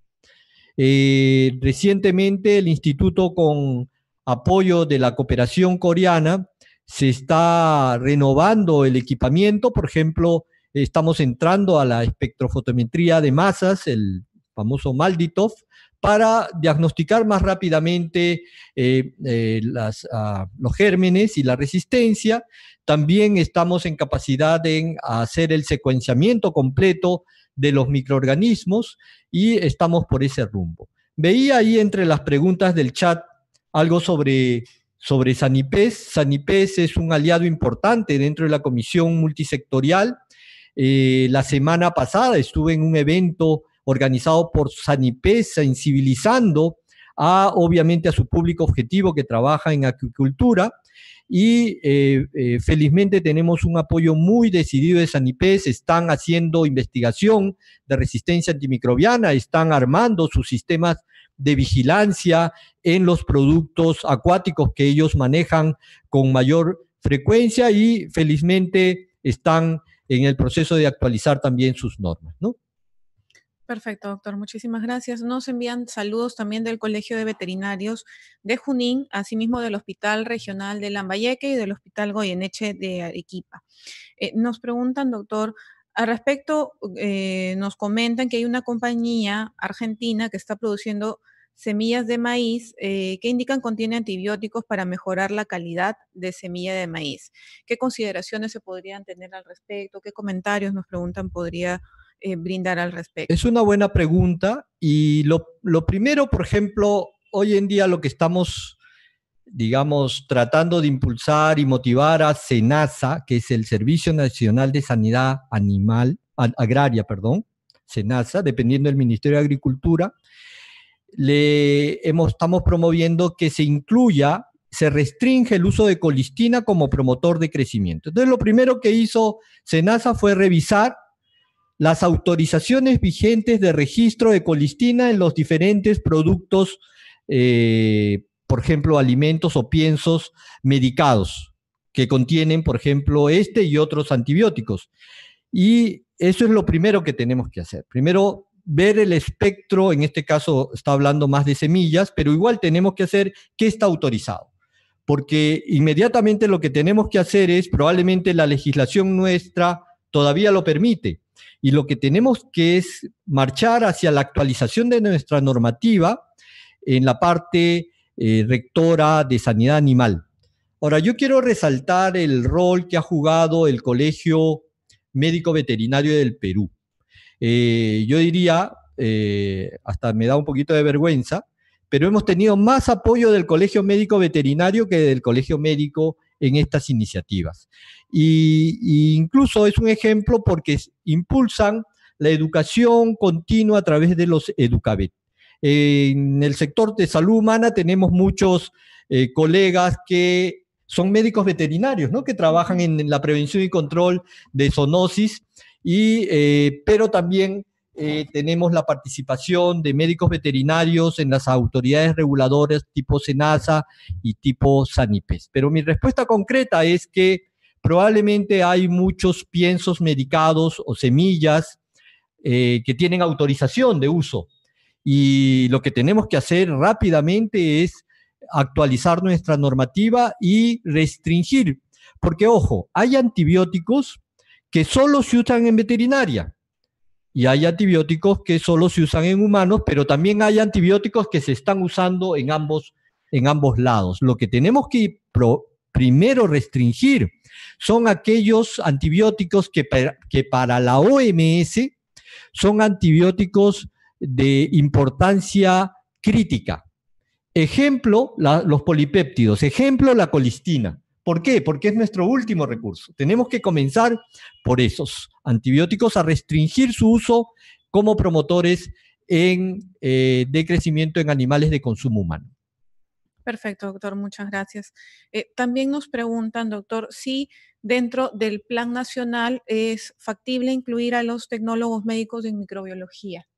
Eh, recientemente el instituto con apoyo de la cooperación coreana se está renovando el equipamiento, por ejemplo, estamos entrando a la espectrofotometría de masas, el famoso Malditov, para diagnosticar más rápidamente eh, eh, ah, los gérmenes y la resistencia. También estamos en capacidad de hacer el secuenciamiento completo de los microorganismos y estamos por ese rumbo. Veía ahí entre las preguntas del chat algo sobre, sobre Sanipes. Sanipes es un aliado importante dentro de la comisión multisectorial. Eh, la semana pasada estuve en un evento organizado por Sanipes, sensibilizando a, obviamente, a su público objetivo que trabaja en acuicultura y eh, eh, felizmente tenemos un apoyo muy decidido de Sanipes, están haciendo investigación de resistencia antimicrobiana, están armando sus sistemas de vigilancia en los productos acuáticos que ellos manejan con mayor frecuencia y felizmente están en el proceso de actualizar también sus normas, ¿no?
Perfecto, doctor. Muchísimas gracias. Nos envían saludos también del Colegio de Veterinarios de Junín, asimismo del Hospital Regional de Lambayeque y del Hospital Goyeneche de Arequipa. Eh, nos preguntan, doctor, al respecto, eh, nos comentan que hay una compañía argentina que está produciendo semillas de maíz eh, que indican contiene antibióticos para mejorar la calidad de semilla de maíz. ¿Qué consideraciones se podrían tener al respecto? ¿Qué comentarios nos preguntan podría eh, brindar al respecto?
Es una buena pregunta y lo, primero, por ejemplo, hoy en día lo que estamos digamos, tratando de impulsar y motivar a SENASA, que es el Servicio Nacional de Sanidad Animal, Agraria, perdón, SENASA, dependiendo del Ministerio de Agricultura, le hemos, estamos promoviendo que se incluya, se restringe el uso de colistina como promotor de crecimiento. Entonces, lo primero que hizo SENASA fue revisar las autorizaciones vigentes de registro de colistina en los diferentes productos, eh, por ejemplo, alimentos o piensos medicados, que contienen, por ejemplo, este y otros antibióticos. Y eso es lo primero que tenemos que hacer. Primero, ver el espectro, en este caso está hablando más de semillas, pero igual tenemos que hacer qué está autorizado. Porque inmediatamente lo que tenemos que hacer es, probablemente la legislación nuestra todavía lo permite, y lo que tenemos que es marchar hacia la actualización de nuestra normativa en la parte eh, rectora de sanidad animal. Ahora, yo quiero resaltar el rol que ha jugado el Colegio Médico Veterinario del Perú. Eh, yo diría, eh, hasta me da un poquito de vergüenza, pero hemos tenido más apoyo del Colegio Médico Veterinario que del Colegio Médico en estas iniciativas y, incluso es un ejemplo porque impulsan la educación continua a través de los Educabet. en el sector de salud humana tenemos muchos eh, colegas que son médicos veterinarios, ¿no? Que trabajan en, la prevención y control de zoonosis, y, eh, pero también eh, tenemos la participación de médicos veterinarios en las autoridades reguladoras tipo SENASA y tipo SANIPES. Pero mi respuesta concreta es que Probablemente hay muchos piensos medicados o semillas eh, que tienen autorización de uso. Y lo que tenemos que hacer rápidamente es actualizar nuestra normativa y restringir. Porque, ojo, hay antibióticos que solo se usan en veterinaria y hay antibióticos que solo se usan en humanos, pero también hay antibióticos que se están usando en ambos, en ambos lados. Lo que tenemos que primero restringir son aquellos antibióticos que, para, la OMS son antibióticos de importancia crítica. Ejemplo, los polipéptidos. Ejemplo, la colistina. ¿Por qué? Porque es nuestro último recurso. Tenemos que comenzar por esos antibióticos a restringir su uso como promotores eh, de crecimiento en animales de consumo humano.
Perfecto, doctor, muchas gracias. Eh, también nos preguntan, doctor, si dentro del plan nacional es factible incluir a los tecnólogos médicos en microbiología.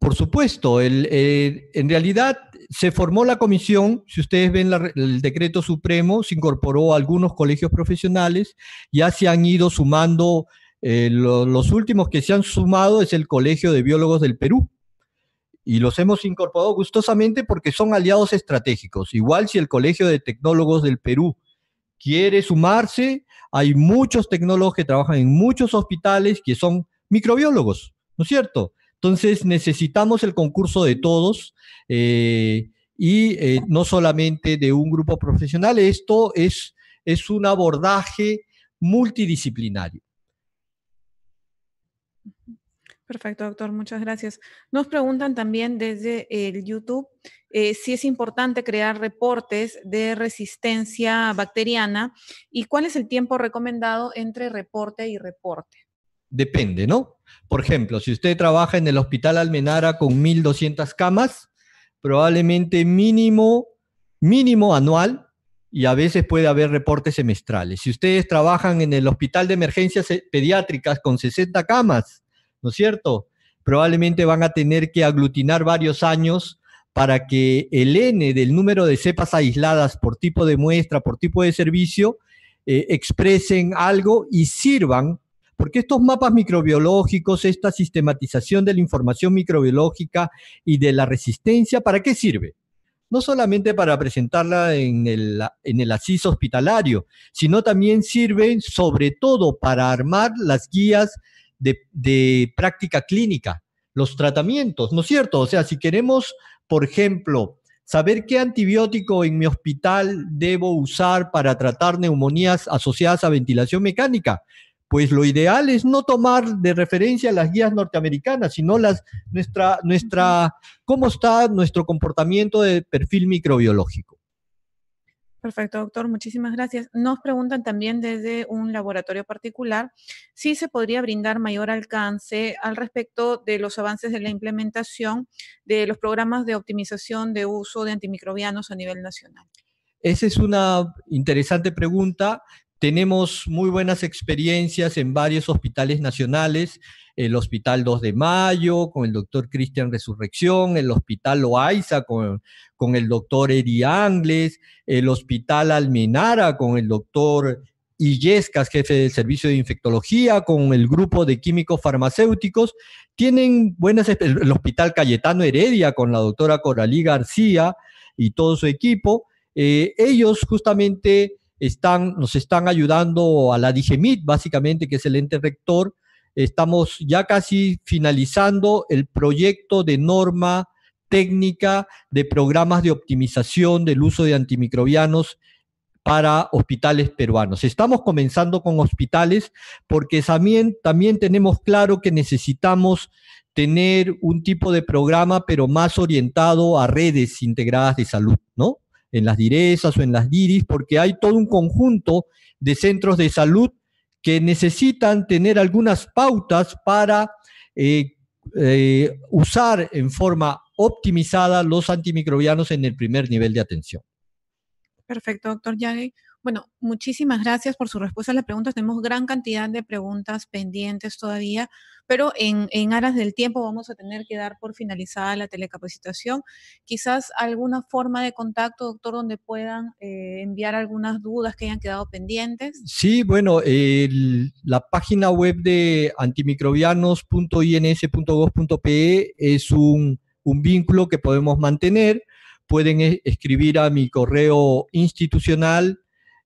Por supuesto, eh, en realidad se formó la comisión, si ustedes ven el decreto supremo, se incorporó a algunos colegios profesionales, ya se han ido sumando, eh, los últimos que se han sumado es el Colegio de Biólogos del Perú, y los hemos incorporado gustosamente porque son aliados estratégicos. Igual si el Colegio de Tecnólogos del Perú quiere sumarse, hay muchos tecnólogos que trabajan en muchos hospitales que son microbiólogos, ¿no es cierto? Entonces necesitamos el concurso de todos eh, y eh, no solamente de un grupo profesional. Esto es, es un abordaje multidisciplinario.
Perfecto, doctor, muchas gracias. Nos preguntan también desde el YouTube eh, si es importante crear reportes de resistencia bacteriana y cuál es el tiempo recomendado entre reporte y reporte.
Depende, ¿no? Por ejemplo, si usted trabaja en el Hospital Almenara con 1.200 camas, probablemente mínimo, mínimo anual, y a veces puede haber reportes semestrales. Si ustedes trabajan en el Hospital de Emergencias Pediátricas con 60 camas, ¿no es cierto? Probablemente van a tener que aglutinar varios años para que el N del número de cepas aisladas por tipo de muestra, por tipo de servicio, eh, expresen algo y sirvan, porque estos mapas microbiológicos, esta sistematización de la información microbiológica y de la resistencia, ¿para qué sirve? No solamente para presentarla en el, en hospitalario, sino también sirven sobre todo para armar las guías de, práctica clínica, los tratamientos, ¿no es cierto? O sea, si queremos, por ejemplo, saber qué antibiótico en mi hospital debo usar para tratar neumonías asociadas a ventilación mecánica, pues lo ideal es no tomar de referencia las guías norteamericanas, sino las nuestra nuestra cómo está nuestro comportamiento de perfil microbiológico.
Perfecto, doctor. Muchísimas gracias. Nos preguntan también desde un laboratorio particular si se podría brindar mayor alcance al respecto de los avances de la implementación de los programas de optimización de uso de antimicrobianos a nivel nacional.
Esa es una interesante pregunta tenemos muy buenas experiencias en varios hospitales nacionales, el Hospital 2 de Mayo con el doctor Cristian Resurrección, el Hospital Loaiza con, con el doctor Eri Angles, el Hospital Almenara con el doctor Illescas, jefe del servicio de infectología, con el grupo de químicos farmacéuticos. Tienen buenas, experiencias, el Hospital Cayetano Heredia con la doctora Coralí García y todo su equipo. Eh, ellos justamente están, nos están ayudando a la DIGEMIT, básicamente, que es el ente rector. Estamos ya casi finalizando el proyecto de norma técnica de programas de optimización del uso de antimicrobianos para hospitales peruanos. Estamos comenzando con hospitales porque también, también tenemos claro que necesitamos tener un tipo de programa, pero más orientado a redes integradas de salud, ¿no? en las direzas o en las diris, porque hay todo un conjunto de centros de salud que necesitan tener algunas pautas para eh, eh, usar en forma optimizada los antimicrobianos en el primer nivel de atención.
Perfecto, doctor Yagui. Bueno, muchísimas gracias por su respuesta a las preguntas. Tenemos gran cantidad de preguntas pendientes todavía, pero en, en, aras del tiempo vamos a tener que dar por finalizada la telecapacitación. Quizás alguna forma de contacto, doctor, donde puedan eh, enviar algunas dudas que hayan quedado pendientes.
Sí, bueno, la página web de antimicrobianos.ins.gov.pe es un, un vínculo que podemos mantener. Pueden eh, escribir a mi correo institucional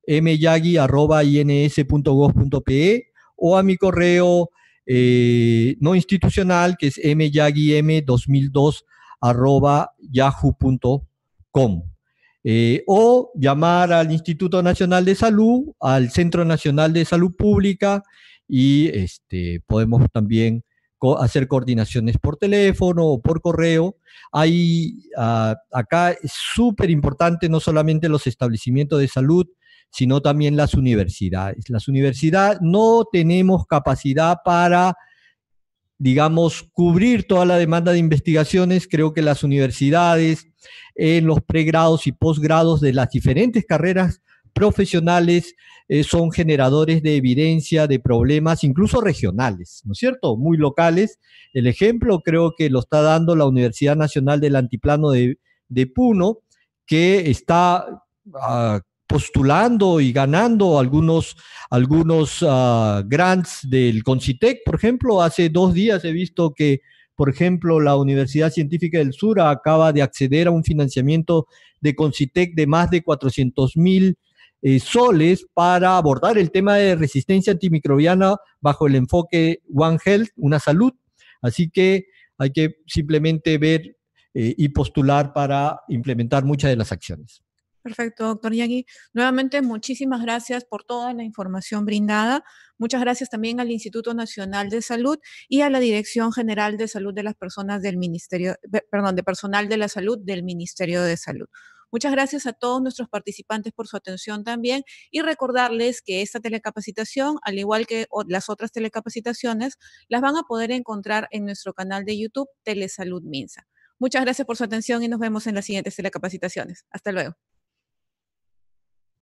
myagi.ins.gov.pe o a mi correo eh, no institucional que es myagim2002.yahoo.com. Eh, o llamar al Instituto Nacional de Salud, al Centro Nacional de Salud Pública y este, podemos también hacer coordinaciones por teléfono o por correo. Hay, ah, acá es súper importante no solamente los establecimientos de salud, sino también las universidades. Las universidades no tenemos capacidad para, digamos, cubrir toda la demanda de investigaciones. Creo que las universidades en eh, los pregrados y posgrados de las diferentes carreras profesionales eh, son generadores de evidencia de problemas, incluso regionales, ¿no es cierto? Muy locales. El ejemplo creo que lo está dando la Universidad Nacional del Antiplano de, Puno, que está ah, postulando y ganando algunos, algunos ah, grants del Concitec, por ejemplo. Hace dos días he visto que, por ejemplo, la Universidad Científica del Sur acaba de acceder a un financiamiento de Concitec de más de 400 mil eh, soles para abordar el tema de resistencia antimicrobiana bajo el enfoque One Health, una salud. Así que hay que simplemente ver eh, y postular para implementar muchas de las acciones. Perfecto,
doctor Yagui. Nuevamente, muchísimas gracias por toda la información brindada. Muchas gracias también al Instituto Nacional de Salud y a la Dirección General de Salud de las Personas del Ministerio, perdón, de Personal de la Salud del Ministerio de Salud. Muchas gracias a todos nuestros participantes por su atención también y recordarles que esta telecapacitación, al igual que las otras telecapacitaciones, las van a poder encontrar en nuestro canal de YouTube Telesalud Minsa. Muchas gracias por su atención y nos vemos en las siguientes telecapacitaciones. Hasta
luego.